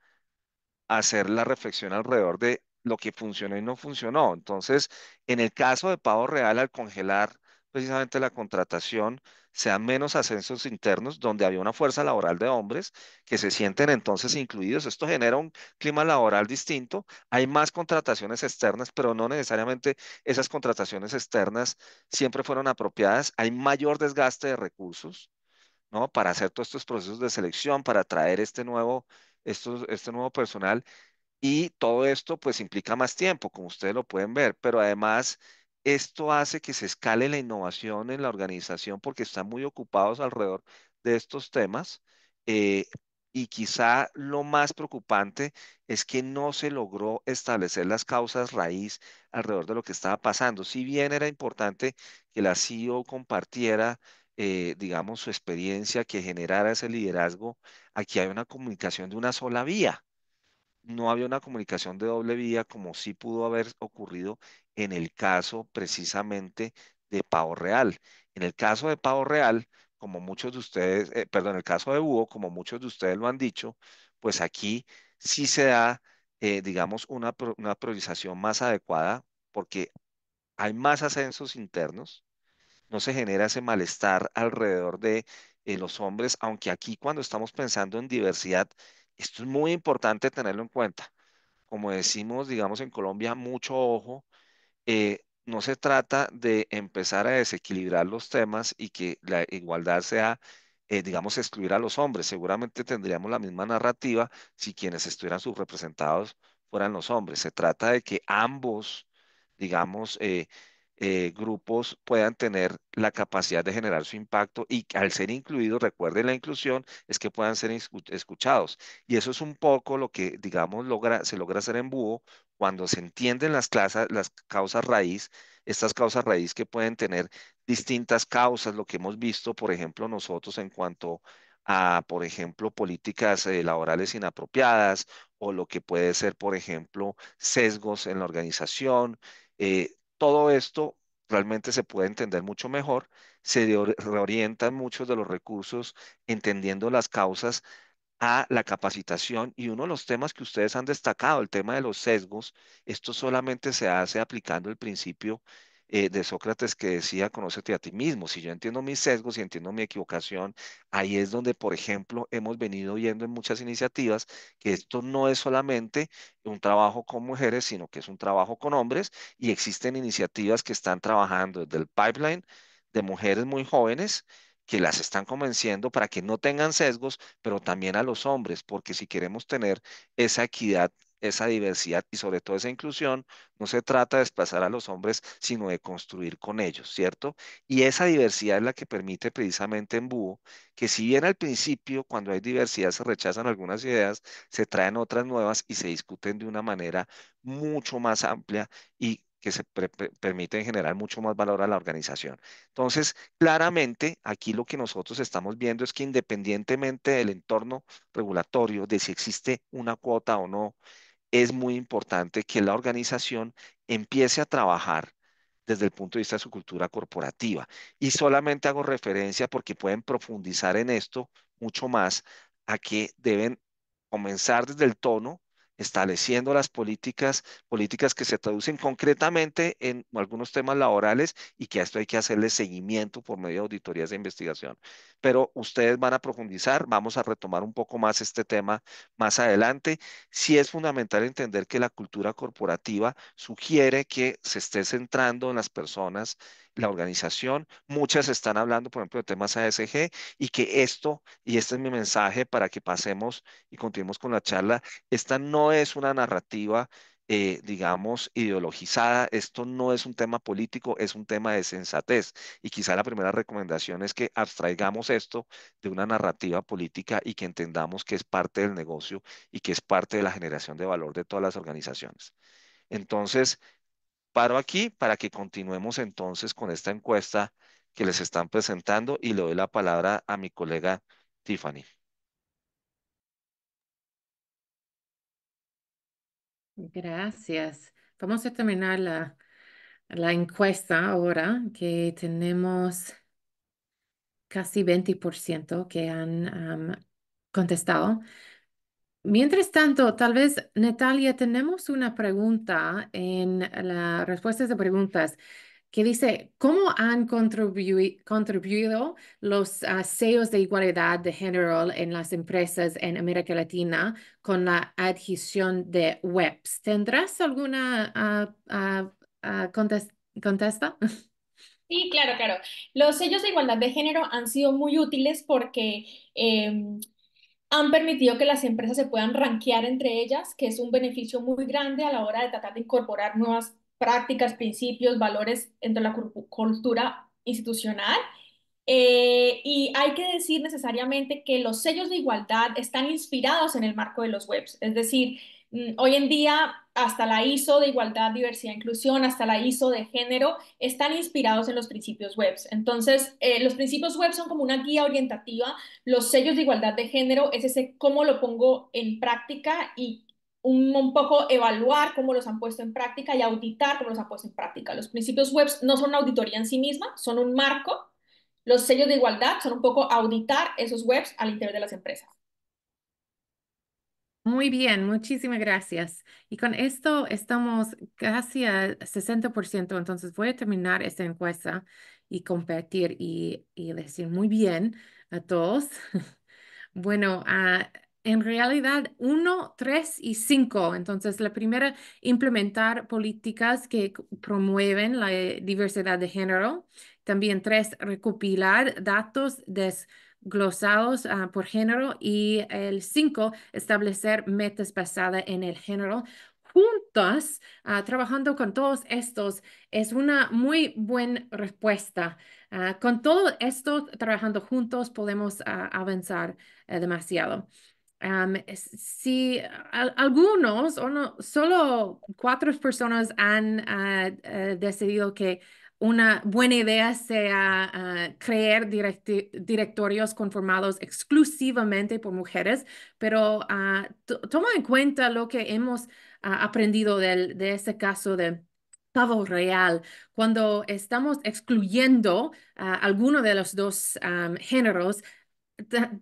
S3: hacer la reflexión alrededor de lo que funcionó y no funcionó. Entonces, en el caso de pago real, al congelar precisamente la contratación, sean menos ascensos internos, donde había una fuerza laboral de hombres que se sienten entonces incluidos. Esto genera un clima laboral distinto. Hay más contrataciones externas, pero no necesariamente esas contrataciones externas siempre fueron apropiadas. Hay mayor desgaste de recursos, ¿no? Para hacer todos estos procesos de selección, para traer este nuevo, este nuevo personal. Y todo esto pues implica más tiempo, como ustedes lo pueden ver, pero además esto hace que se escale la innovación en la organización porque están muy ocupados alrededor de estos temas. Eh, y quizá lo más preocupante es que no se logró establecer las causas raíz alrededor de lo que estaba pasando. Si bien era importante que la CEO compartiera, eh, digamos, su experiencia, que generara ese liderazgo, aquí hay una comunicación de una sola vía. No había una comunicación de doble vía como sí pudo haber ocurrido en el caso precisamente de Pavo Real. En el caso de Pavo Real, como muchos de ustedes, eh, perdón, en el caso de Hugo, como muchos de ustedes lo han dicho, pues aquí sí se da, eh, digamos, una, priorización más adecuada porque hay más ascensos internos, no se genera ese malestar alrededor de eh, los hombres, aunque aquí cuando estamos pensando en diversidad, esto es muy importante tenerlo en cuenta. Como decimos, digamos, en Colombia, mucho ojo, eh, no se trata de empezar a desequilibrar los temas y que la igualdad sea, eh, digamos, excluir a los hombres. Seguramente tendríamos la misma narrativa si quienes estuvieran subrepresentados fueran los hombres. Se trata de que ambos, digamos, eh, eh, grupos puedan tener la capacidad de generar su impacto y al ser incluidos, recuerden la inclusión, es que puedan ser escuchados. Y eso es un poco lo que, digamos, se logra hacer en Búho cuando se entienden las, clases, las causas raíz, estas causas raíz que pueden tener distintas causas, lo que hemos visto, por ejemplo, nosotros en cuanto a, por ejemplo, políticas eh, laborales inapropiadas o lo que puede ser, por ejemplo, sesgos en la organización. Eh, todo esto realmente se puede entender mucho mejor, se reorientan muchos de los recursos entendiendo las causas a la capacitación y uno de los temas que ustedes han destacado, el tema de los sesgos, esto solamente se hace aplicando el principio eh, de Sócrates que decía, conócete a ti mismo. Si yo entiendo mis sesgos y si entiendo mi equivocación, ahí es donde, por ejemplo, hemos venido viendo en muchas iniciativas que esto no es solamente un trabajo con mujeres, sino que es un trabajo con hombres y existen iniciativas que están trabajando desde el pipeline de mujeres muy jóvenes que las están convenciendo para que no tengan sesgos, pero también a los hombres, porque si queremos tener esa equidad esa diversidad y sobre todo esa inclusión, no se trata de desplazar a los hombres, sino de construir con ellos, ¿cierto? Y esa diversidad es la que permite precisamente en Búho que si bien al principio cuando hay diversidad se rechazan algunas ideas, se traen otras nuevas y se discuten de una manera mucho más amplia y que se permiten generar mucho más valor a la organización. Entonces, claramente, aquí lo que nosotros estamos viendo es que independientemente del entorno regulatorio, de si existe una cuota o no, es muy importante que la organización empiece a trabajar desde el punto de vista de su cultura corporativa. Y solamente hago referencia porque pueden profundizar en esto mucho más a que deben comenzar desde el tono, estableciendo las políticas, políticas que se traducen concretamente en algunos temas laborales y que a esto hay que hacerle seguimiento por medio de auditorías de investigación pero ustedes van a profundizar, vamos a retomar un poco más este tema más adelante. Sí es fundamental entender que la cultura corporativa sugiere que se esté centrando en las personas, la organización. Muchas están hablando, por ejemplo, de temas ASG y que esto, y este es mi mensaje para que pasemos y continuemos con la charla, esta no es una narrativa eh, digamos, ideologizada. Esto no es un tema político, es un tema de sensatez. Y quizá la primera recomendación es que abstraigamos esto de una narrativa política y que entendamos que es parte del negocio y que es parte de la generación de valor de todas las organizaciones. Entonces, paro aquí para que continuemos entonces con esta encuesta que les están presentando y le doy la palabra a mi colega Tiffany.
S1: Gracias. Vamos a terminar la, encuesta ahora que tenemos casi 20% que han contestado. Mientras tanto, tal vez, Natalia, tenemos una pregunta en las respuestas de preguntas que dice, ¿cómo han contribuido los sellos ah, de igualdad de género en las empresas en América Latina con la adhesión de webs? ¿Tendrás alguna ah, ah, contesta?
S5: Sí, claro, claro. Los sellos de igualdad de género han sido muy útiles porque... Em, han permitido que las empresas se puedan rankear entre ellas, que es un beneficio muy grande a la hora de tratar de incorporar nuevas prácticas, principios, valores dentro de la cultura institucional. Eh, y hay que decir necesariamente que los sellos de igualdad están inspirados en el marco de los webs, es decir, mm, Hoy en día, hasta la ISO de igualdad, diversidad e inclusión, hasta la ISO de género, están inspirados en los principios webs, Entonces, eh, los principios webs son como una guía orientativa. Los sellos de igualdad de género es ese cómo lo pongo en práctica y un, poco evaluar cómo los han puesto en práctica y auditar cómo los han puesto en práctica. Los principios web no son una auditoría en sí misma, son un marco. Los sellos de igualdad son un poco auditar esos webs al interior de las empresas.
S1: Muy bien, muchísimas gracias. Y con esto estamos casi al 60%, entonces voy a terminar esta encuesta y compartir y, decir muy bien a todos. Bueno, a... Ah, en realidad uno, tres y cinco. Entonces, la primera, implementar políticas que promueven la eh, diversidad de género. También tres, recopilar datos desglosados ah, por género. Y el cinco, establecer metas basadas en el género juntas, ah, trabajando con todos estos, es una muy buena respuesta. Ah, con todo esto, trabajando juntos, podemos avanzar eh, demasiado si algunos, o no, solo cuatro personas han ah, eh, decidido que una buena idea sea uh, ah, crear directorios conformados exclusivamente por mujeres, pero ah, toma en cuenta lo que hemos aprendido del, de ese caso de pavo real, cuando estamos excluyendo a alguno de los dos géneros,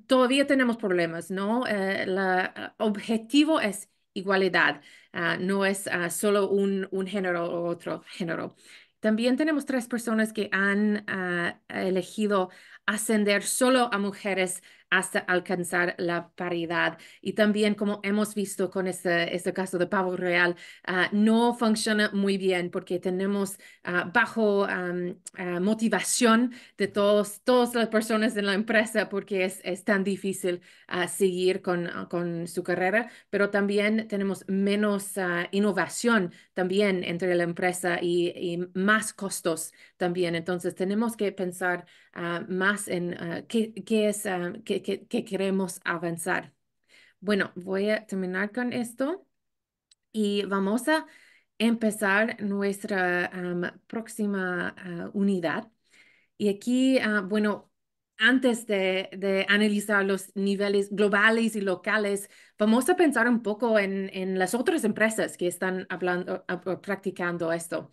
S1: todavía tenemos problemas, ¿no? el eh, objetivo es igualdad, ah, no es ah, solo un, género o otro género. También tenemos tres personas que han ah, elegido ascender solo a mujeres hasta alcanzar la paridad. Y también, como hemos visto con este, este caso de pavo real, ah, no funciona muy bien porque tenemos ah, bajo ah, motivación de todos, todas las personas de la empresa porque es, es tan difícil seguir con, con, su carrera, pero también tenemos menos innovación también entre la empresa y, y, más costos también. Entonces, tenemos que pensar más en qué, qué, es... qué, que, queremos avanzar. Bueno, voy a terminar con esto y vamos a empezar nuestra próxima ah, unidad. Y aquí, ah, bueno, antes de, analizar los niveles globales y locales, vamos a pensar un poco en, en las otras empresas que están hablando, ah, practicando esto.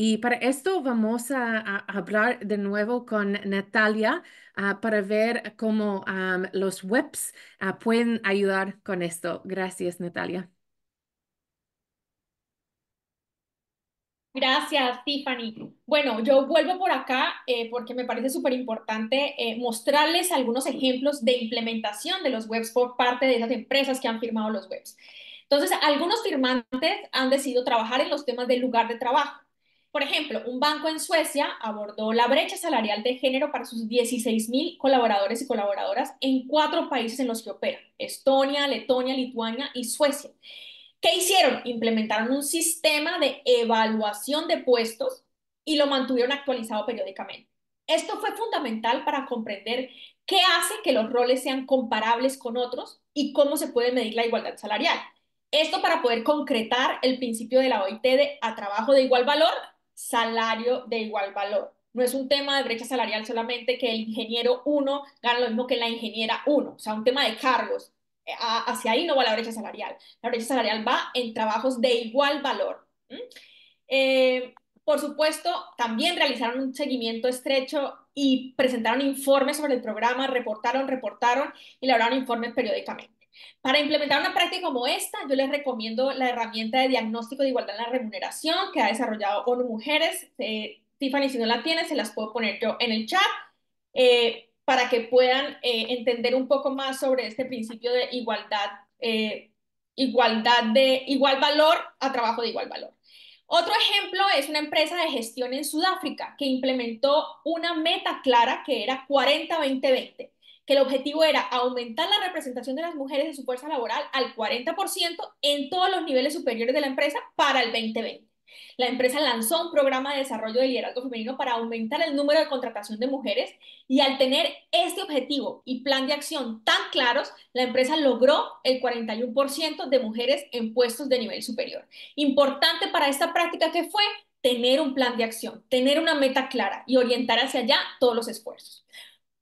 S1: Y para esto vamos a, hablar de nuevo con Natalia ah, para ver cómo los webs ah, pueden ayudar con esto. Gracias, Natalia.
S5: Gracias, Tiffany. Bueno, yo vuelvo por acá eh, porque me parece súper importante eh, mostrarles algunos ejemplos de implementación de los webs por parte de esas empresas que han firmado los webs. Entonces, algunos firmantes han decidido trabajar en los temas del lugar de trabajo por ejemplo, un banco en Suecia abordó la brecha salarial de género para sus 16.000 colaboradores y colaboradoras en cuatro países en los que opera, Estonia, Letonia, Lituania y Suecia. ¿Qué hicieron? Implementaron un sistema de evaluación de puestos y lo mantuvieron actualizado periódicamente. Esto fue fundamental para comprender qué hace que los roles sean comparables con otros y cómo se puede medir la igualdad salarial. Esto para poder concretar el principio de la OIT de a trabajo de igual valor salario de igual valor. No es un tema de brecha salarial solamente que el ingeniero 1 gana lo mismo que la ingeniera 1, o sea, un tema de cargos. Eh, hacia ahí no va la brecha salarial. La brecha salarial va en trabajos de igual valor. Eh, por supuesto, también realizaron un seguimiento estrecho y presentaron informes sobre el programa, reportaron, reportaron y elaboraron informes periódicamente. Para implementar una práctica como esta, yo les recomiendo la herramienta de diagnóstico de igualdad en la remuneración que ha desarrollado ONU Mujeres. Eh, Tiffany, si no la tienes, se las puedo poner yo en el chat eh, para que puedan eh, entender un poco más sobre este principio de igualdad, igualdad de igual valor a trabajo de igual valor. Otro ejemplo es una empresa de gestión en Sudáfrica que implementó una meta clara que era 40-20-20 que el objetivo era aumentar la representación de las mujeres en su fuerza laboral al 40% en todos los niveles superiores de la empresa para el 2020. La empresa lanzó un programa de desarrollo de liderazgo femenino para aumentar el número de contratación de mujeres y al tener este objetivo y plan de acción tan claros, la empresa logró el 41% de mujeres en puestos de nivel superior. Importante para esta práctica que fue tener un plan de acción, tener una meta clara y orientar hacia allá todos los esfuerzos.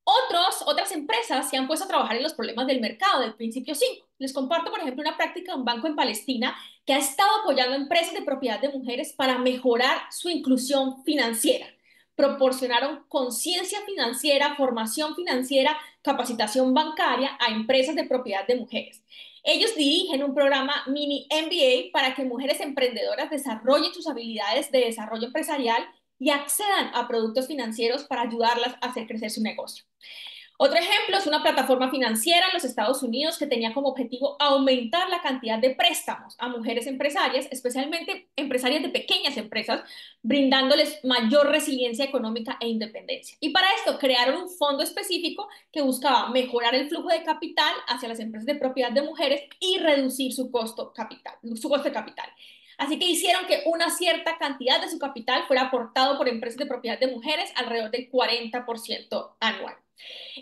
S5: Otros, otras empresas se han puesto a trabajar en los problemas del mercado del principio 5. Les comparto, por ejemplo, una práctica de un banco en Palestina que ha estado apoyando a empresas de propiedad de mujeres para mejorar su inclusión financiera. Proporcionaron conciencia financiera, formación financiera, capacitación bancaria a empresas de propiedad de mujeres. Ellos dirigen un programa mini MBA para que mujeres emprendedoras desarrollen sus habilidades de desarrollo empresarial y accedan a productos financieros para ayudarlas a hacer crecer su negocio. Otro ejemplo es una plataforma financiera en los Estados Unidos que tenía como objetivo aumentar la cantidad de préstamos a mujeres empresarias, especialmente empresarias de pequeñas empresas, brindándoles mayor resiliencia económica e independencia. Y para esto crearon un fondo específico que buscaba mejorar el flujo de capital hacia las empresas de propiedad de mujeres y reducir su costo capital, su costo de capital. Así que hicieron que una cierta cantidad de su capital fuera aportado por empresas de propiedad de mujeres, alrededor del 40% anual.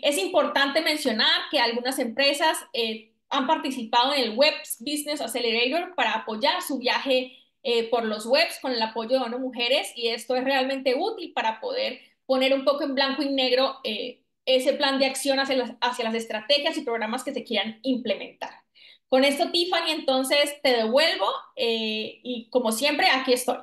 S5: Es importante mencionar que algunas empresas eh, han participado en el Web Business Accelerator para apoyar su viaje eh, por los webs con el apoyo de ONU Mujeres y esto es realmente útil para poder poner un poco en blanco y negro eh, ese plan de acción hacia las, estrategias y programas que se quieran implementar. Con esto, Tiffany, entonces te devuelvo y como siempre, aquí estoy.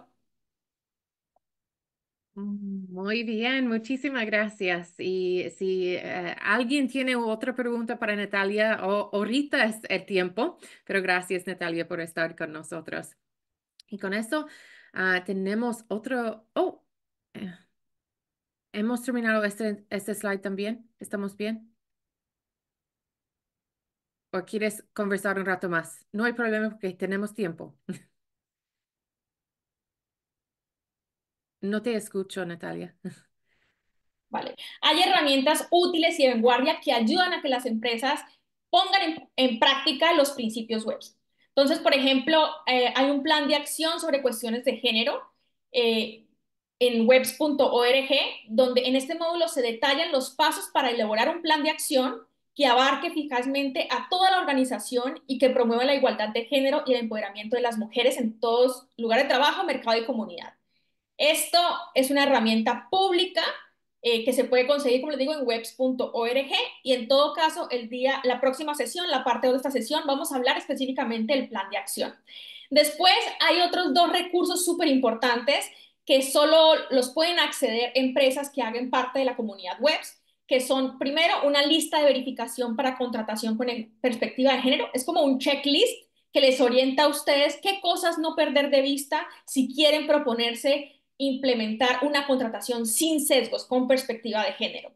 S1: Mm, muy bien, muchísimas gracias. Y si eh, alguien tiene otra pregunta para Natalia, o ahorita es el tiempo, pero gracias Natalia por estar con nosotros. Y con eso ah, tenemos otro, oh, eh, hemos terminado este, este slide también, ¿estamos bien? ¿O quieres conversar un rato más? No hay problema porque tenemos tiempo. No te escucho, Natalia.
S5: Vale. Hay herramientas útiles y de vanguardia que ayudan a que las empresas pongan en, práctica los principios web. Entonces, por ejemplo, eh, hay un plan de acción sobre cuestiones de género eh, en webs.org, donde en este módulo se detallan los pasos para elaborar un plan de acción que abarque eficazmente a toda la organización y que promueva la igualdad de género y el empoderamiento de las mujeres en todos lugares de trabajo, mercado y comunidad. Esto es una herramienta pública eh, que se puede conseguir, como les digo, en webs.org y en todo caso, el día, la próxima sesión, la parte de esta sesión, vamos a hablar específicamente del plan de acción. Después hay otros dos recursos súper importantes que solo los pueden acceder empresas que hagan parte de la comunidad webs, que son primero una lista de verificación para contratación con e-, perspectiva de género, es como un checklist que les orienta a ustedes qué cosas no perder de vista si quieren proponerse implementar una contratación sin sesgos, con perspectiva de género.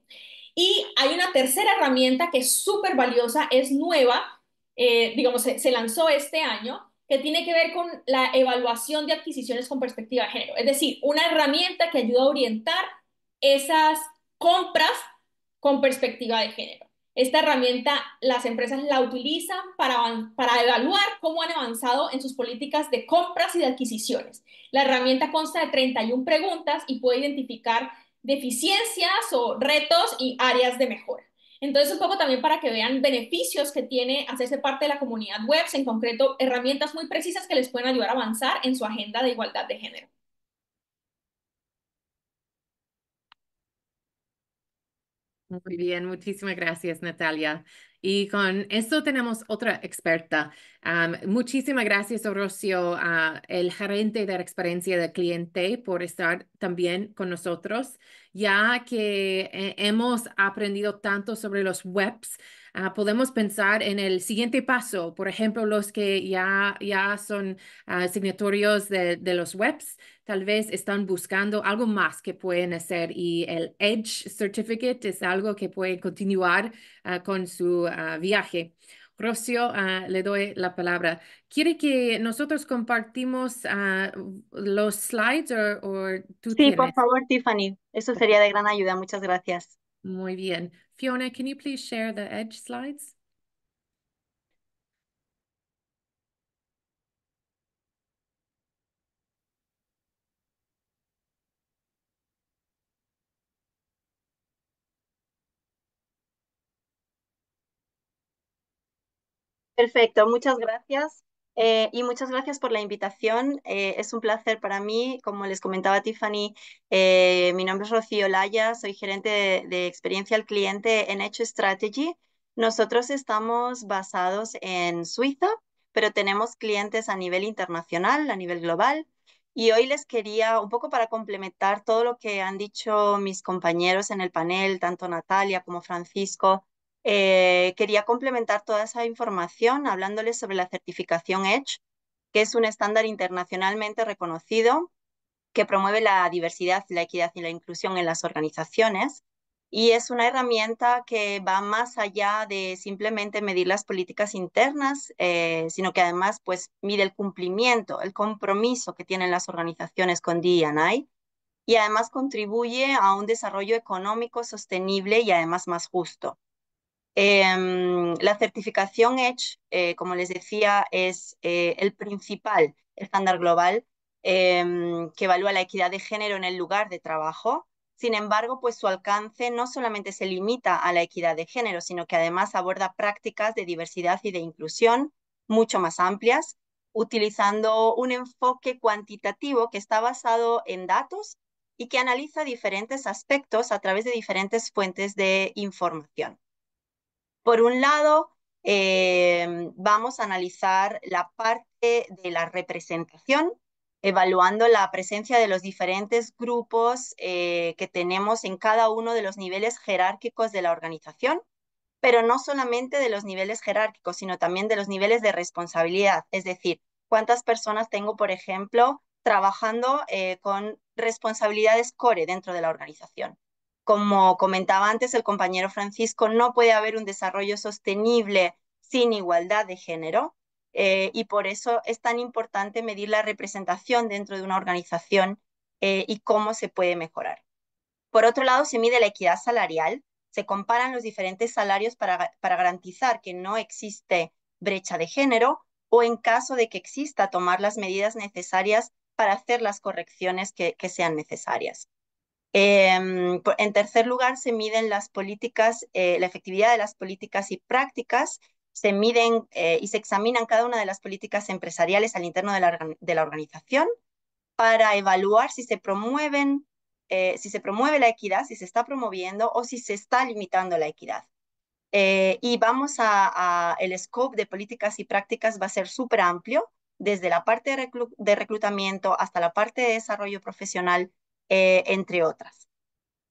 S5: Y hay una tercera herramienta que es súper valiosa, es nueva, eh, digamos, se lanzó este año, que tiene que ver con la evaluación de adquisiciones con perspectiva de género. Es decir, una herramienta que ayuda a orientar esas compras con perspectiva de género. Esta herramienta las empresas la utilizan para, evaluar cómo han avanzado en sus políticas de compras y de adquisiciones. La herramienta consta de 31 preguntas y puede identificar deficiencias o retos y áreas de mejora. Entonces, un poco también para que vean beneficios que tiene hacerse parte de la comunidad web, en concreto herramientas muy precisas que les pueden ayudar a avanzar en su agenda de igualdad de género.
S1: Muy bien, muchísimas gracias Natalia. Y con esto tenemos otra experta. muchísimas gracias, Orocio, a el gerente de la experiencia del cliente, por estar también con nosotros, ya que eh, hemos aprendido tanto sobre los webs. Ah, podemos pensar en el siguiente paso, por ejemplo, los que ya, ya son ah, signatorios de, los webs, tal vez están buscando algo más que pueden hacer y el Edge Certificate es algo que puede continuar ah, con su viaje. Rocio, le doy la palabra. ¿Quiere que nosotros compartimos los slides o tú Sí, por favor, Tiffany. Eso sería de gran ayuda. Muchas gracias. Muy bien. Fiona, can you please share the edge slides?
S6: Perfecto, muchas gracias. Eh, y muchas gracias por la invitación. Eh, es un placer para mí. Como les comentaba Tiffany, eh, mi nombre es Rocío Laya, soy gerente de, experiencia al cliente en hecho Strategy. Nosotros estamos basados en Suiza, pero tenemos clientes a nivel internacional, a nivel global. Y hoy les quería, un poco para complementar todo lo que han dicho mis compañeros en el panel, tanto Natalia como Francisco, eh, quería complementar toda esa información hablándoles sobre la certificación EDGE, que es un estándar internacionalmente reconocido que promueve la diversidad, la equidad y la inclusión en las organizaciones. Y es una herramienta que va más allá de simplemente medir las políticas internas, eh, sino que además pues, mide el cumplimiento, el compromiso que tienen las organizaciones con DEI y además contribuye a un desarrollo económico sostenible y además más justo. Em, la certificación Edge, eh, como les decía, es eh, el principal estándar global em, que evalúa la equidad de género en el lugar de trabajo. Sin embargo, pues su alcance no solamente se limita a la equidad de género, sino que además aborda prácticas de diversidad y de inclusión mucho más amplias, utilizando un enfoque cuantitativo que está basado en datos y que analiza diferentes aspectos a través de diferentes fuentes de información. Por un lado, eh, vamos a analizar la parte de la representación, evaluando la presencia de los diferentes grupos eh, que tenemos en cada uno de los niveles jerárquicos de la organización, pero no solamente de los niveles jerárquicos, sino también de los niveles de responsabilidad, es decir, cuántas personas tengo, por ejemplo, trabajando eh, con responsabilidades core dentro de la organización como comentaba antes el compañero Francisco, no puede haber un desarrollo sostenible sin igualdad de género eh, y por eso es tan importante medir la representación dentro de una organización eh, y cómo se puede mejorar. Por otro lado, se mide la equidad salarial, se comparan los diferentes salarios para, garantizar que no existe brecha de género o en caso de que exista, tomar las medidas necesarias para hacer las correcciones que sean necesarias. Em, en tercer lugar, se miden las políticas, eh, la efectividad de las políticas y prácticas. Se miden eh, y se examinan cada una de las políticas empresariales al interno de la, organización para evaluar si se promueven, eh, si se promueve la equidad, si se está promoviendo o si se está limitando la equidad. y vamos a, a, el scope de políticas y prácticas va a ser súper amplio, desde la parte de, reclutamiento hasta la parte de desarrollo profesional, eh, entre otras.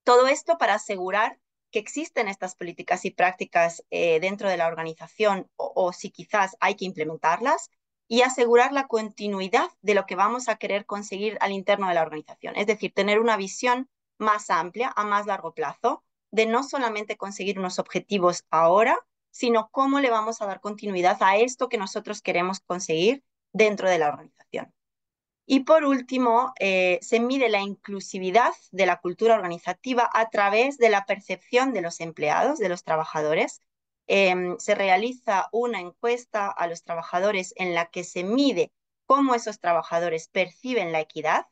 S6: Todo esto para asegurar que existen estas políticas y prácticas eh, dentro de la organización o, o, si quizás hay que implementarlas y asegurar la continuidad de lo que vamos a querer conseguir al interno de la organización. Es decir, tener una visión más amplia, a más largo plazo, de no solamente conseguir unos objetivos ahora, sino cómo le vamos a dar continuidad a esto que nosotros queremos conseguir dentro de la organización. Y por último, eh, se mide la inclusividad de la cultura organizativa a través de la percepción de los empleados, de los trabajadores. Em, se realiza una encuesta a los trabajadores en la que se mide cómo esos trabajadores perciben la equidad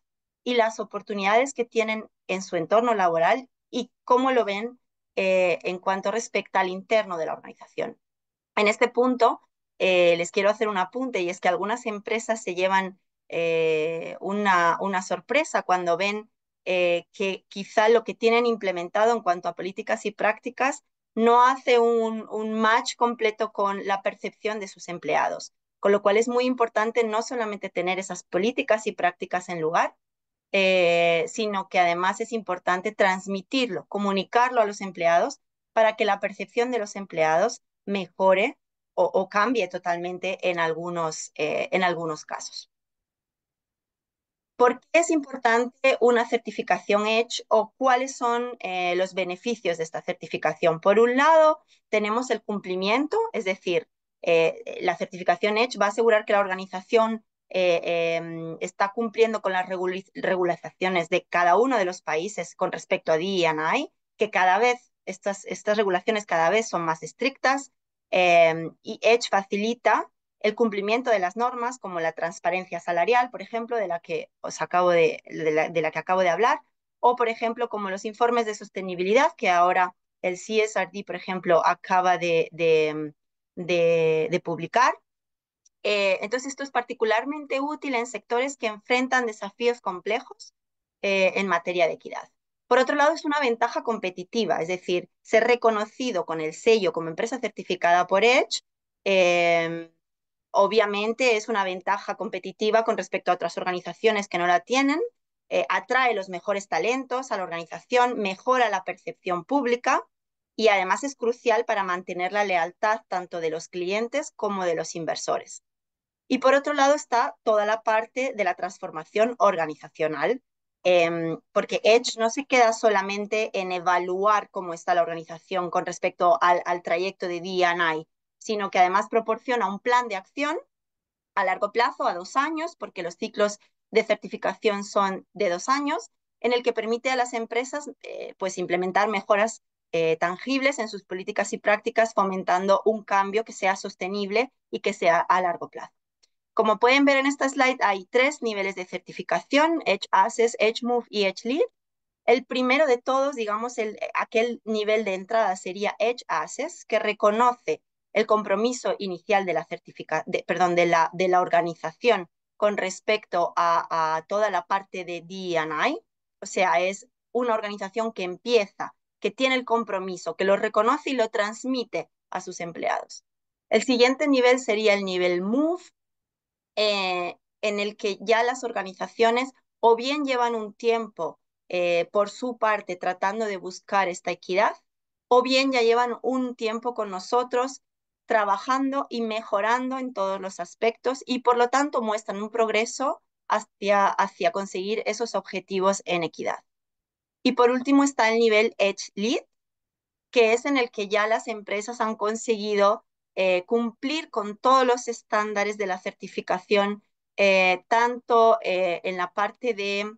S6: y las oportunidades que tienen en su entorno laboral y cómo lo ven eh, en cuanto respecta al interno de la organización. En este punto, eh, les quiero hacer un apunte y es que algunas empresas se llevan eh, una, una, sorpresa cuando ven eh, que quizá lo que tienen implementado en cuanto a políticas y prácticas no hace un, un match completo con la percepción de sus empleados. Con lo cual es muy importante no solamente tener esas políticas y prácticas en lugar, eh, sino que además es importante transmitirlo, comunicarlo a los empleados para que la percepción de los empleados mejore o, cambie totalmente en algunos, en algunos casos. ¿Por qué es importante una certificación Edge o cuáles son eh, los beneficios de esta certificación? Por un lado, tenemos el cumplimiento, es decir, eh, la certificación Edge va a asegurar que la organización eh, em, está cumpliendo con las regulaciones de cada uno de los países con respecto a DEI, que cada vez estas, estas regulaciones cada vez son más estrictas em, y Edge facilita el cumplimiento de las normas, como la transparencia salarial, por ejemplo, de la que, os acabo de, la, que acabo de hablar, o por ejemplo, como los informes de sostenibilidad, que ahora el CSRD, por ejemplo, acaba de, de publicar. Eh, entonces, esto es particularmente útil en sectores que enfrentan desafíos complejos eh, en materia de equidad. Por otro lado, es una ventaja competitiva, es decir, ser reconocido con el sello como empresa certificada por Edge eh, obviamente es una ventaja competitiva con respecto a otras organizaciones que no la tienen, eh, atrae los mejores talentos a la organización, mejora la percepción pública y además es crucial para mantener la lealtad tanto de los clientes como de los inversores. Y por otro lado está toda la parte de la transformación organizacional, em, porque Edge no se queda solamente en evaluar cómo está la organización con respecto al, trayecto de D&I, sino que además proporciona un plan de acción a largo plazo, a dos años, porque los ciclos de certificación son de dos años, en el que permite a las empresas eh, pues implementar mejoras eh, tangibles en sus políticas y prácticas, fomentando un cambio que sea sostenible y que sea a largo plazo. Como pueden ver en esta slide, hay tres niveles de certificación, Edge Access, Edge Move y Edge Lead. El primero de todos, digamos, el, aquel nivel de entrada sería Edge Access, que reconoce el compromiso inicial de la, certifica, de la, de la organización con respecto a, toda la parte de D&I, o sea, es una organización que empieza, que tiene el compromiso, que lo reconoce y lo transmite a sus empleados. El siguiente nivel sería el nivel MOVE, eh, en el que ya las organizaciones o bien llevan un tiempo eh, por su parte tratando de buscar esta equidad, o bien ya llevan un tiempo con nosotros trabajando y mejorando en todos los aspectos y por lo tanto muestran un progreso hacia, hacia conseguir esos objetivos en equidad. Y por último está el nivel Edge Lead, que es en el que ya las empresas han conseguido eh, cumplir con todos los estándares de la certificación, eh, tanto eh, en la parte de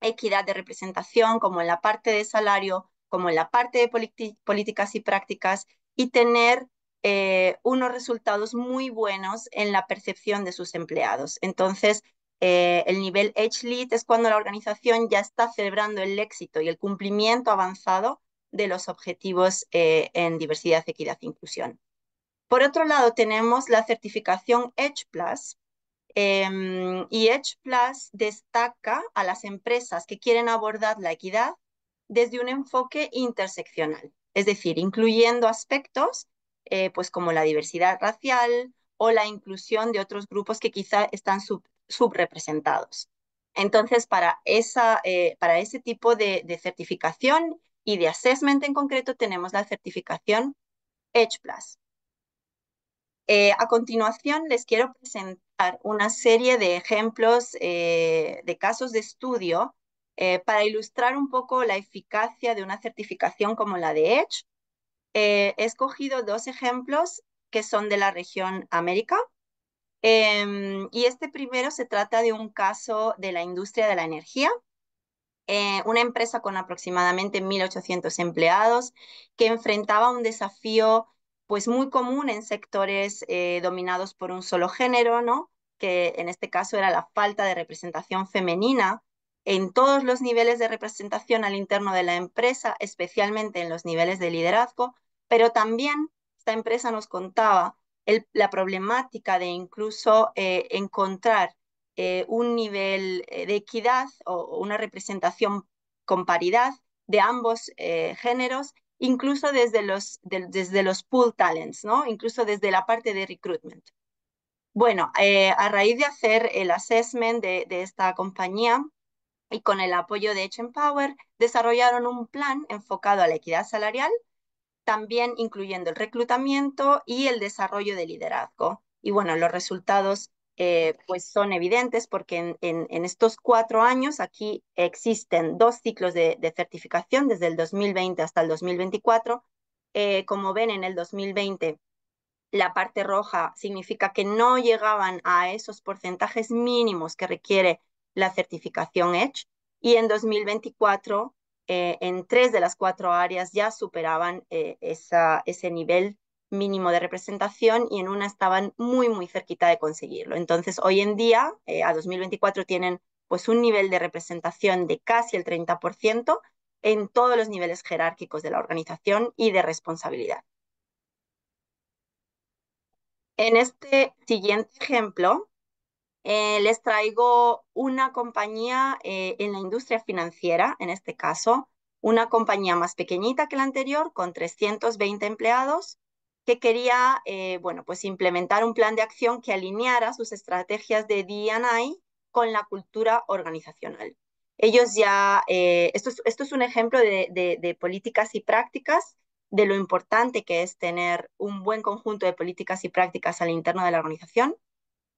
S6: equidad de representación como en la parte de salario, como en la parte de políticas y prácticas, y tener eh, unos resultados muy buenos en la percepción de sus empleados. Entonces, eh, el nivel Edge lead es cuando la organización ya está celebrando el éxito y el cumplimiento avanzado de los objetivos eh, en diversidad, equidad e inclusión. Por otro lado, tenemos la certificación Edge Plus. Em, y Edge Plus destaca a las empresas que quieren abordar la equidad desde un enfoque interseccional, es decir, incluyendo aspectos eh, pues como la diversidad racial o la inclusión de otros grupos que quizá están subrepresentados. Entonces, para, esa, eh, para ese tipo de, certificación y de assessment en concreto, tenemos la certificación Edge eh, Plus. a continuación, les quiero presentar una serie de ejemplos de casos de estudio para ilustrar un poco la eficacia de una certificación como la de Edge eh, he escogido dos ejemplos que son de la región América. Em, y este primero se trata de un caso de la industria de la energía, eh, una empresa con aproximadamente 1.800 empleados que enfrentaba un desafío pues muy común en sectores eh, dominados por un solo género, ¿no? que en este caso era la falta de representación femenina en todos los niveles de representación al interno de la empresa, especialmente en los niveles de liderazgo, pero también esta empresa nos contaba la problemática de incluso eh, encontrar eh, un nivel eh, de equidad o una representación con paridad de ambos géneros, incluso desde los, desde los pool talents, ¿no? incluso desde la parte de recruitment. Bueno, a raíz de hacer el assessment de esta compañía, y con el apoyo de H Empower desarrollaron un plan enfocado a la equidad salarial, también incluyendo el reclutamiento y el desarrollo de liderazgo. Y bueno, los resultados eh, pues son evidentes porque en, estos cuatro años aquí existen dos ciclos de, certificación desde el 2020 hasta el 2024. Eh, como ven en el 2020, la parte roja significa que no llegaban a esos porcentajes mínimos que requiere la certificación EDGE y en 2024 eh, en tres de las cuatro áreas ya superaban eh, esa, ese nivel mínimo de representación y en una estaban muy, muy cerquita de conseguirlo. Entonces, hoy en día, eh, a 2024, tienen pues un nivel de representación de casi el 30% en todos los niveles jerárquicos de la organización y de responsabilidad. En este siguiente ejemplo, eh, les traigo una compañía eh, en la industria financiera, en este caso, una compañía más pequeñita que la anterior, con 320 empleados, que quería eh, bueno, pues implementar un plan de acción que alineara sus estrategias de DI con la cultura organizacional. Ellos ya, esto es, un ejemplo de, de políticas y prácticas, de lo importante que es tener un buen conjunto de políticas y prácticas al interno de la organización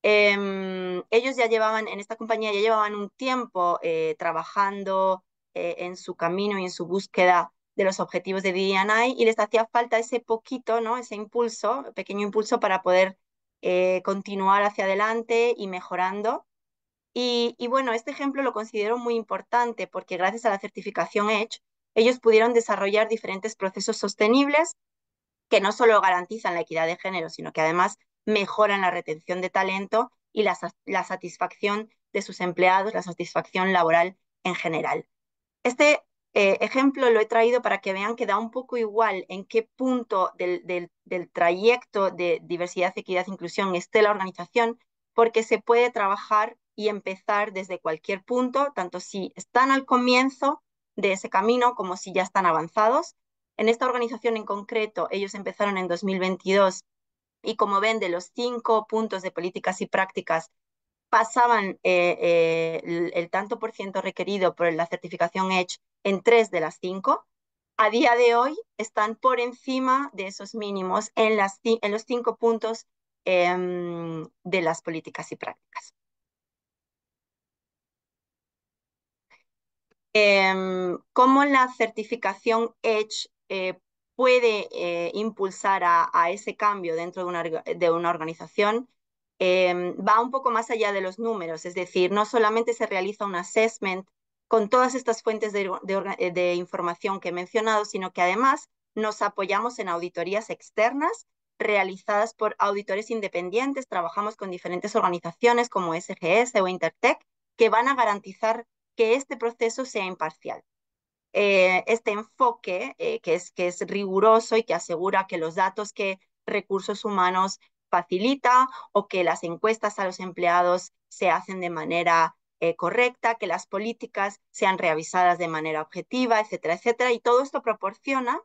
S6: Em, ellos ya llevaban, en esta compañía ya llevaban un tiempo eh, trabajando eh, en su camino y en su búsqueda de los objetivos de D&I y les hacía falta ese poquito, ¿no? ese impulso, pequeño impulso para poder eh, continuar hacia adelante y mejorando. Y, y, bueno, este ejemplo lo considero muy importante porque gracias a la certificación EDGE, ellos pudieron desarrollar diferentes procesos sostenibles que no solo garantizan la equidad de género, sino que además mejoran la retención de talento y la, satisfacción de sus empleados, la satisfacción laboral en general. Este eh, ejemplo lo he traído para que vean que da un poco igual en qué punto del, del trayecto de diversidad, equidad e inclusión esté la organización, porque se puede trabajar y empezar desde cualquier punto, tanto si están al comienzo de ese camino como si ya están avanzados. En esta organización en concreto, ellos empezaron en 2022 y como ven, de los cinco puntos de políticas y prácticas pasaban eh, eh, el, tanto por ciento requerido por la certificación EDGE en tres de las cinco. A día de hoy están por encima de esos mínimos en, los cinco puntos em, de las políticas y prácticas. Em, cómo la certificación EDGE eh, puede eh, impulsar a, ese cambio dentro de una, organización em, va un poco más allá de los números, es decir, no solamente se realiza un assessment con todas estas fuentes de, de información que he mencionado, sino que además nos apoyamos en auditorías externas realizadas por auditores independientes, trabajamos con diferentes organizaciones como SGS o Intertech, que van a garantizar que este proceso sea imparcial. Eh, este enfoque eh, que, es, que es riguroso y que asegura que los datos que recursos humanos facilita o que las encuestas a los empleados se hacen de manera eh, correcta, que las políticas sean revisadas de manera objetiva, etcétera, etcétera. Y todo esto proporciona,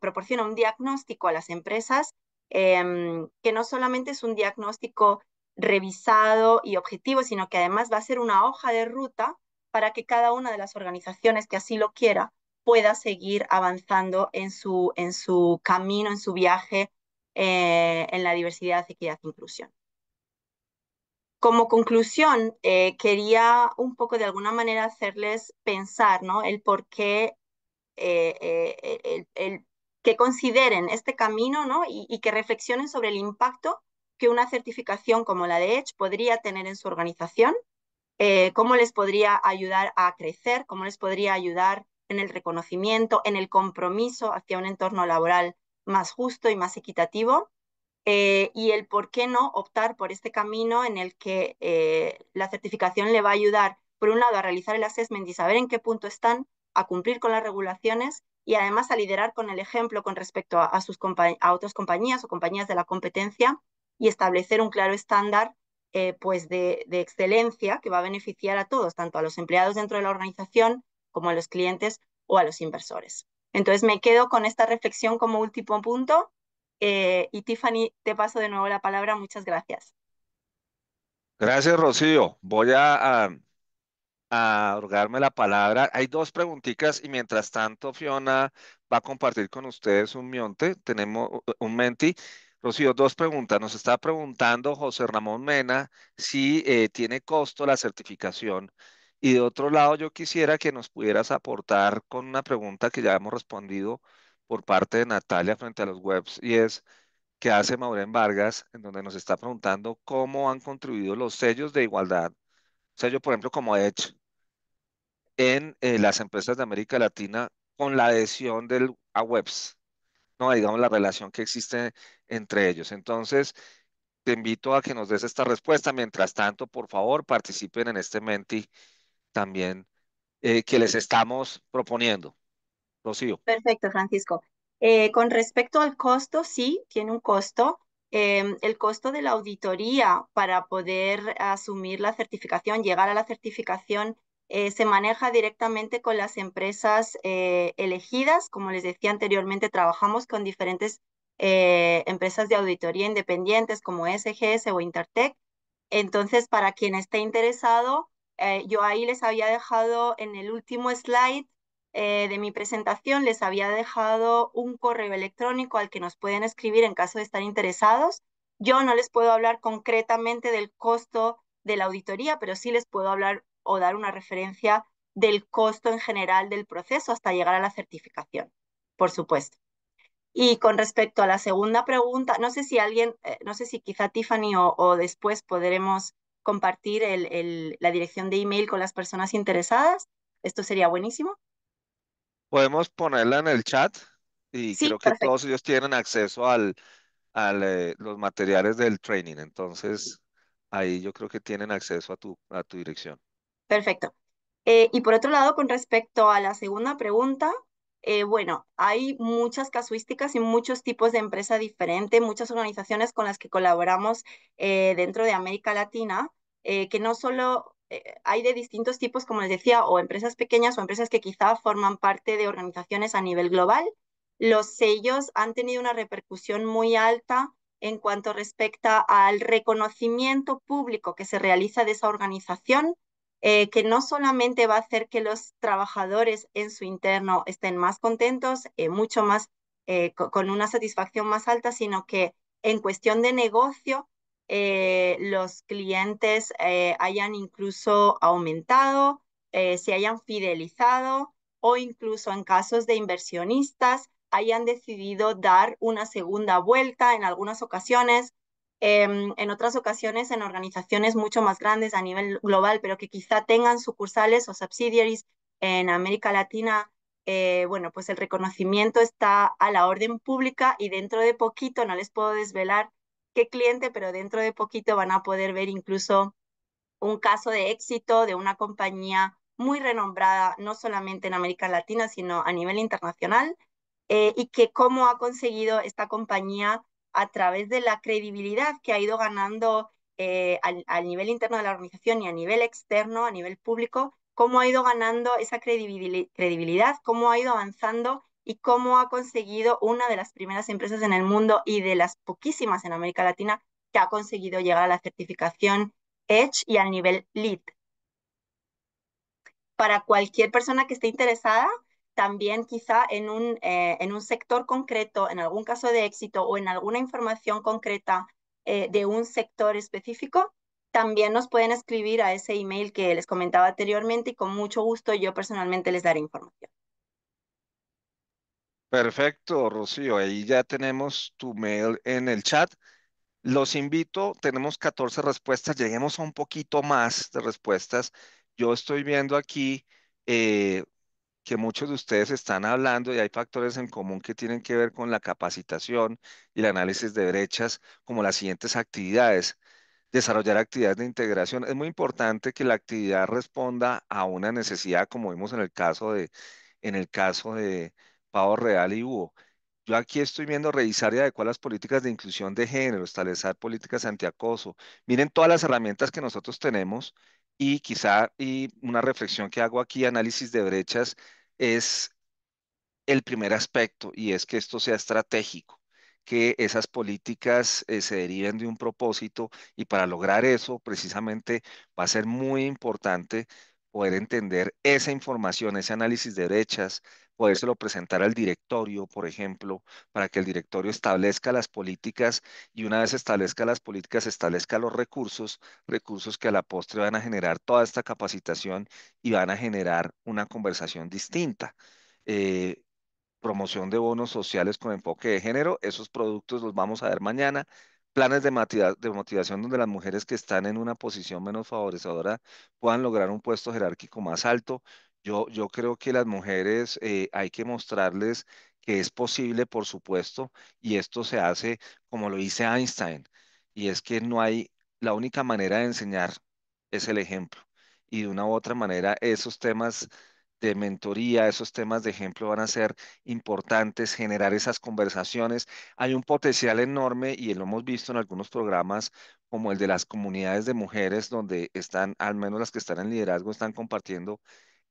S6: proporciona un diagnóstico a las empresas em, que no solamente es un diagnóstico revisado y objetivo, sino que además va a ser una hoja de ruta para que cada una de las organizaciones que así lo quiera pueda seguir avanzando en su, en su camino, en su viaje eh, en la diversidad, equidad e inclusión. Como conclusión, eh, quería un poco de alguna manera hacerles pensar ¿no? el por qué, eh, el, que consideren este camino ¿no? y, y que reflexionen sobre el impacto que una certificación como la de EDGE podría tener en su organización eh, cómo les podría ayudar a crecer, cómo les podría ayudar en el reconocimiento, en el compromiso hacia un entorno laboral más justo y más equitativo. Eh, y el por qué no optar por este camino en el que eh, la certificación le va a ayudar, por un lado, a realizar el assessment y saber en qué punto están, a cumplir con las regulaciones y además a liderar con el ejemplo con respecto a, a sus a otras compañías o compañías de la competencia y establecer un claro estándar eh, pues de, excelencia que va a beneficiar a todos, tanto a los empleados dentro de la organización como a los clientes o a los inversores. Entonces me quedo con esta reflexión como último punto eh, y Tiffany, te paso de nuevo la palabra. Muchas gracias.
S3: Gracias, Rocío. Voy a, a, la palabra. Hay dos preguntitas y mientras tanto Fiona va a compartir con ustedes un mionte, tenemos un menti Rocío, dos preguntas. Nos está preguntando José Ramón Mena si eh, tiene costo la certificación. Y de otro lado, yo quisiera que nos pudieras aportar con una pregunta que ya hemos respondido por parte de Natalia frente a los webs, y es que hace Maureen Vargas, en donde nos está preguntando cómo han contribuido los sellos de igualdad, sello por ejemplo como Edge, en eh, las empresas de América Latina con la adhesión del, a webs. Digamos, la relación que existe entre ellos. Entonces, te invito a que nos des esta respuesta. Mientras tanto, por favor, participen en este Menti también eh, que les estamos proponiendo. Rocío.
S6: Perfecto, Francisco. Eh, con respecto al costo, sí, tiene un costo. Em, el costo de la auditoría para poder asumir la certificación, llegar a la certificación eh, se maneja directamente con las empresas eh, elegidas. Como les decía anteriormente, trabajamos con diferentes eh, empresas de auditoría independientes como SGS o Intertech. Entonces, para quien esté interesado, yo ahí les había dejado en el último slide de mi presentación, les había dejado un correo electrónico al que nos pueden escribir en caso de estar interesados. Yo no les puedo hablar concretamente del costo de la auditoría, pero sí les puedo hablar o dar una referencia del costo en general del proceso hasta llegar a la certificación, por supuesto. Y con respecto a la segunda pregunta, no sé si alguien, eh, no sé si quizá Tiffany o, después podremos compartir la dirección de email con las personas interesadas. Esto sería buenísimo.
S3: Podemos ponerla en el chat y creo que todos ellos tienen acceso al, a eh, los materiales del training. Entonces, ahí yo creo que tienen acceso a tu, a tu dirección.
S6: Perfecto. Eh, y por otro lado, con respecto a la segunda pregunta, eh, bueno, hay muchas casuísticas y muchos tipos de empresa diferente, muchas organizaciones con las que colaboramos eh, dentro de América Latina, que no solo hay de distintos tipos, como les decía, o empresas pequeñas o empresas que quizá forman parte de organizaciones a nivel global. Los sellos han tenido una repercusión muy alta en cuanto respecta al reconocimiento público que se realiza de esa organización eh, que no solamente va a hacer que los trabajadores en su interno estén más contentos, eh, mucho más, eh, con una satisfacción más alta, sino que en cuestión de negocio, los clientes hayan incluso aumentado, se hayan fidelizado o incluso en casos de inversionistas hayan decidido dar una segunda vuelta en algunas ocasiones Em, en otras ocasiones en organizaciones mucho más grandes a nivel global, pero que quizá tengan sucursales o subsidiaries en América Latina, eh, bueno, pues el reconocimiento está a la orden pública y dentro de poquito, no les puedo desvelar qué cliente, pero dentro de poquito van a poder ver incluso un caso de éxito de una compañía muy renombrada, no solamente en América Latina, sino a nivel internacional, eh, y que cómo ha conseguido esta compañía a través de la credibilidad que ha ido ganando eh, al, nivel interno de la organización y a nivel externo, a nivel público, cómo ha ido ganando esa credibilidad, cómo ha ido avanzando y cómo ha conseguido una de las primeras empresas en el mundo y de las poquísimas en América Latina que ha conseguido llegar a la certificación Edge y al nivel LEED. Para cualquier persona que esté interesada, también quizá en un, eh, en un sector concreto, en algún caso de éxito o en alguna información concreta eh, de un sector específico, también nos pueden escribir a ese email que les comentaba anteriormente y con mucho gusto yo personalmente les daré información.
S3: Perfecto, Rocío. Ahí ya tenemos tu mail en el chat. Los invito, tenemos 14 respuestas, lleguemos a un poquito más de respuestas. Yo estoy viendo aquí eh, que muchos de ustedes están hablando y hay factores en común que tienen que ver con la capacitación y el análisis de brechas, como las siguientes actividades. Desarrollar actividades de integración. Es muy importante que la actividad responda a una necesidad, como vimos en el caso de, en el caso de Pavo Real y Hugo. Yo aquí estoy viendo revisar y adecuar las políticas de inclusión de género, establecer políticas antiacoso. Miren todas las herramientas que nosotros tenemos y quizá y una reflexión que hago aquí, análisis de brechas, es el primer aspecto y es que esto sea estratégico que esas políticas eh, se deriven de un propósito y para lograr eso precisamente va a ser muy importante poder entender esa información, ese análisis de brechas, podérselo presentar al directorio, por ejemplo, para que el directorio establezca las políticas y una vez establezca las políticas, establezca los recursos, recursos que a la postre van a generar toda esta capacitación y van a generar una conversación distinta. Eh, promoción de bonos sociales con enfoque de género, esos productos los vamos a ver mañana planes de, motivación donde las mujeres que están en una posición menos favorecedora puedan lograr un puesto jerárquico más alto yo, creo que las mujeres eh, hay que mostrarles que es posible, por supuesto, y esto se hace como lo dice Einstein, y es que no hay, la única manera de enseñar es el ejemplo, y de una u otra manera esos temas de mentoría, esos temas de ejemplo van a ser importantes, generar esas conversaciones. Hay un potencial enorme y lo hemos visto en algunos programas como el de las comunidades de mujeres, donde están, al menos las que están en liderazgo, están compartiendo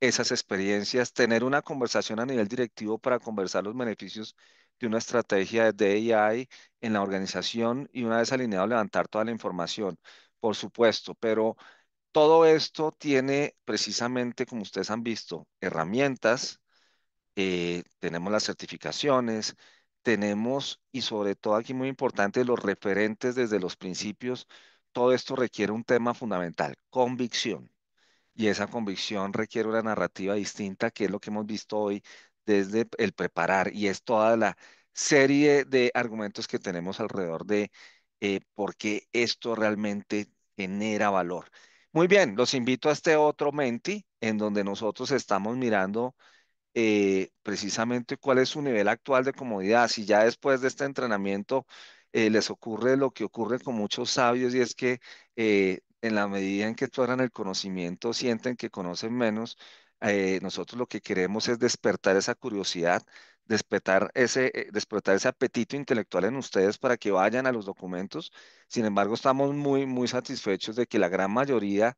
S3: esas experiencias, tener una conversación a nivel directivo para conversar los beneficios de una estrategia de DEI en la organización y una vez alineado levantar toda la información, por supuesto, pero todo esto tiene precisamente, como ustedes han visto, herramientas, eh, tenemos las certificaciones, tenemos y sobre todo aquí muy importante los referentes desde los principios, todo esto requiere un tema fundamental, convicción y esa convicción requiere una narrativa distinta, que es lo que hemos visto hoy desde el preparar, y es toda la serie de argumentos que tenemos alrededor de eh, por qué esto realmente genera valor. Muy bien, los invito a este otro Menti, en donde nosotros estamos mirando eh, precisamente cuál es su nivel actual de comodidad. Si ya después de este entrenamiento eh, les ocurre lo que ocurre con muchos sabios y es que en la medida en que exploran el conocimiento, sienten que conocen menos, eh, nosotros lo que queremos es despertar esa curiosidad, despertar ese, eh, despertar ese apetito intelectual en ustedes para que vayan a los documentos. Sin embargo, estamos muy, muy satisfechos de que la gran mayoría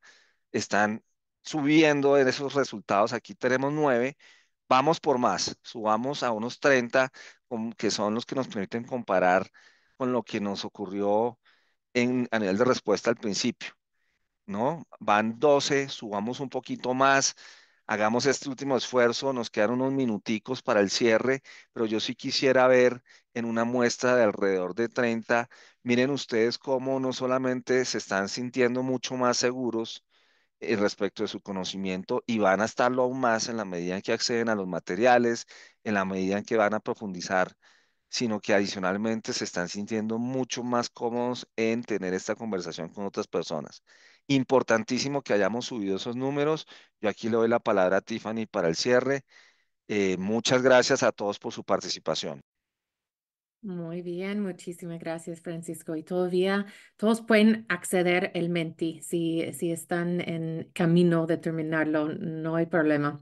S3: están subiendo en esos resultados. Aquí tenemos nueve. Vamos por más, subamos a unos 30, que son los que nos permiten comparar con lo que nos ocurrió a nivel de respuesta al principio. ¿no? Van 12, subamos un poquito más, hagamos este último esfuerzo, nos quedan unos minuticos para el cierre, pero yo sí quisiera ver en una muestra de alrededor de 30, miren ustedes cómo no solamente se están sintiendo mucho más seguros eh, respecto de su conocimiento y van a estarlo aún más en la medida en que acceden a los materiales, en la medida en que van a profundizar sino que adicionalmente se están sintiendo mucho más cómodos en tener esta conversación con otras personas. Importantísimo que hayamos subido esos números. Yo aquí le doy la palabra a Tiffany para el cierre. Eh, muchas gracias a todos por su participación.
S1: Muy bien, muchísimas gracias Francisco. Y todavía todos pueden acceder el Menti si, si están en camino de terminarlo, no hay problema.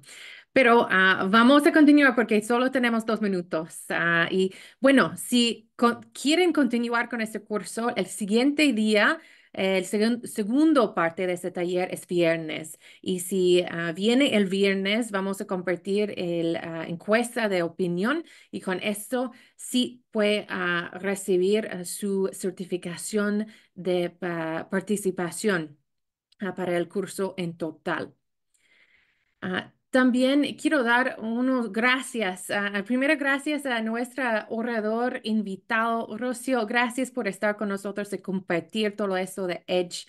S1: Pero ah, vamos a continuar porque solo tenemos dos minutos. Ah, y bueno, si quieren continuar con este curso, el siguiente día eh, el segundo parte de este taller es viernes y si ah, viene el viernes vamos a compartir la ah, encuesta de opinión y con esto sí puede ah, recibir su certificación de participación para el curso en total. También quiero dar unos gracias. primero, gracias a nuestra orador invitado, Rocio. Gracias por estar con nosotros y compartir todo eso de Edge.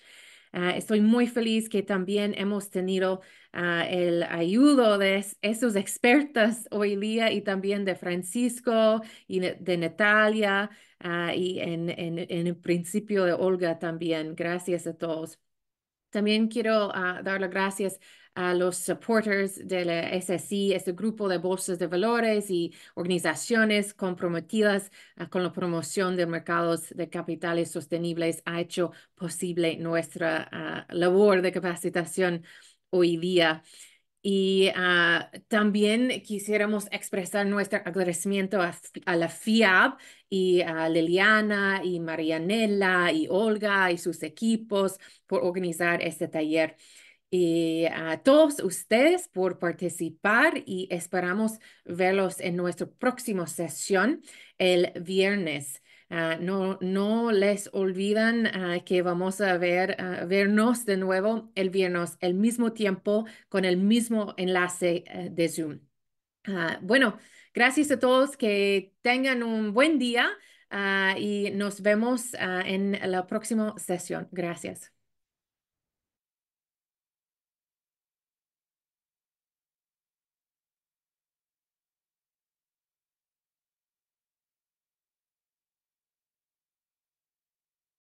S1: Ah, estoy muy feliz que también hemos tenido ah, el ayudo de esos expertos hoy día y también de Francisco y de Natalia ah, y en, en, en el principio de Olga también. Gracias a todos. También quiero dar las gracias a los supporters de la SSI, este grupo de bolsas de valores y organizaciones comprometidas ah, con la promoción de mercados de capitales sostenibles, ha hecho posible nuestra ah, labor de capacitación hoy día. Y ah, también quisiéramos expresar nuestro agradecimiento a, la FIAB y a Liliana y Marianela y Olga y sus equipos por organizar este taller y eh, a todos ustedes por participar y esperamos verlos en nuestra próxima sesión el viernes. Ah, no, les olvidan ah, que vamos a ver, ah, vernos de nuevo el viernes, el mismo tiempo, con el mismo enlace eh, de Zoom. bueno, gracias a todos, que tengan un buen día y nos vemos en la próxima sesión. Gracias.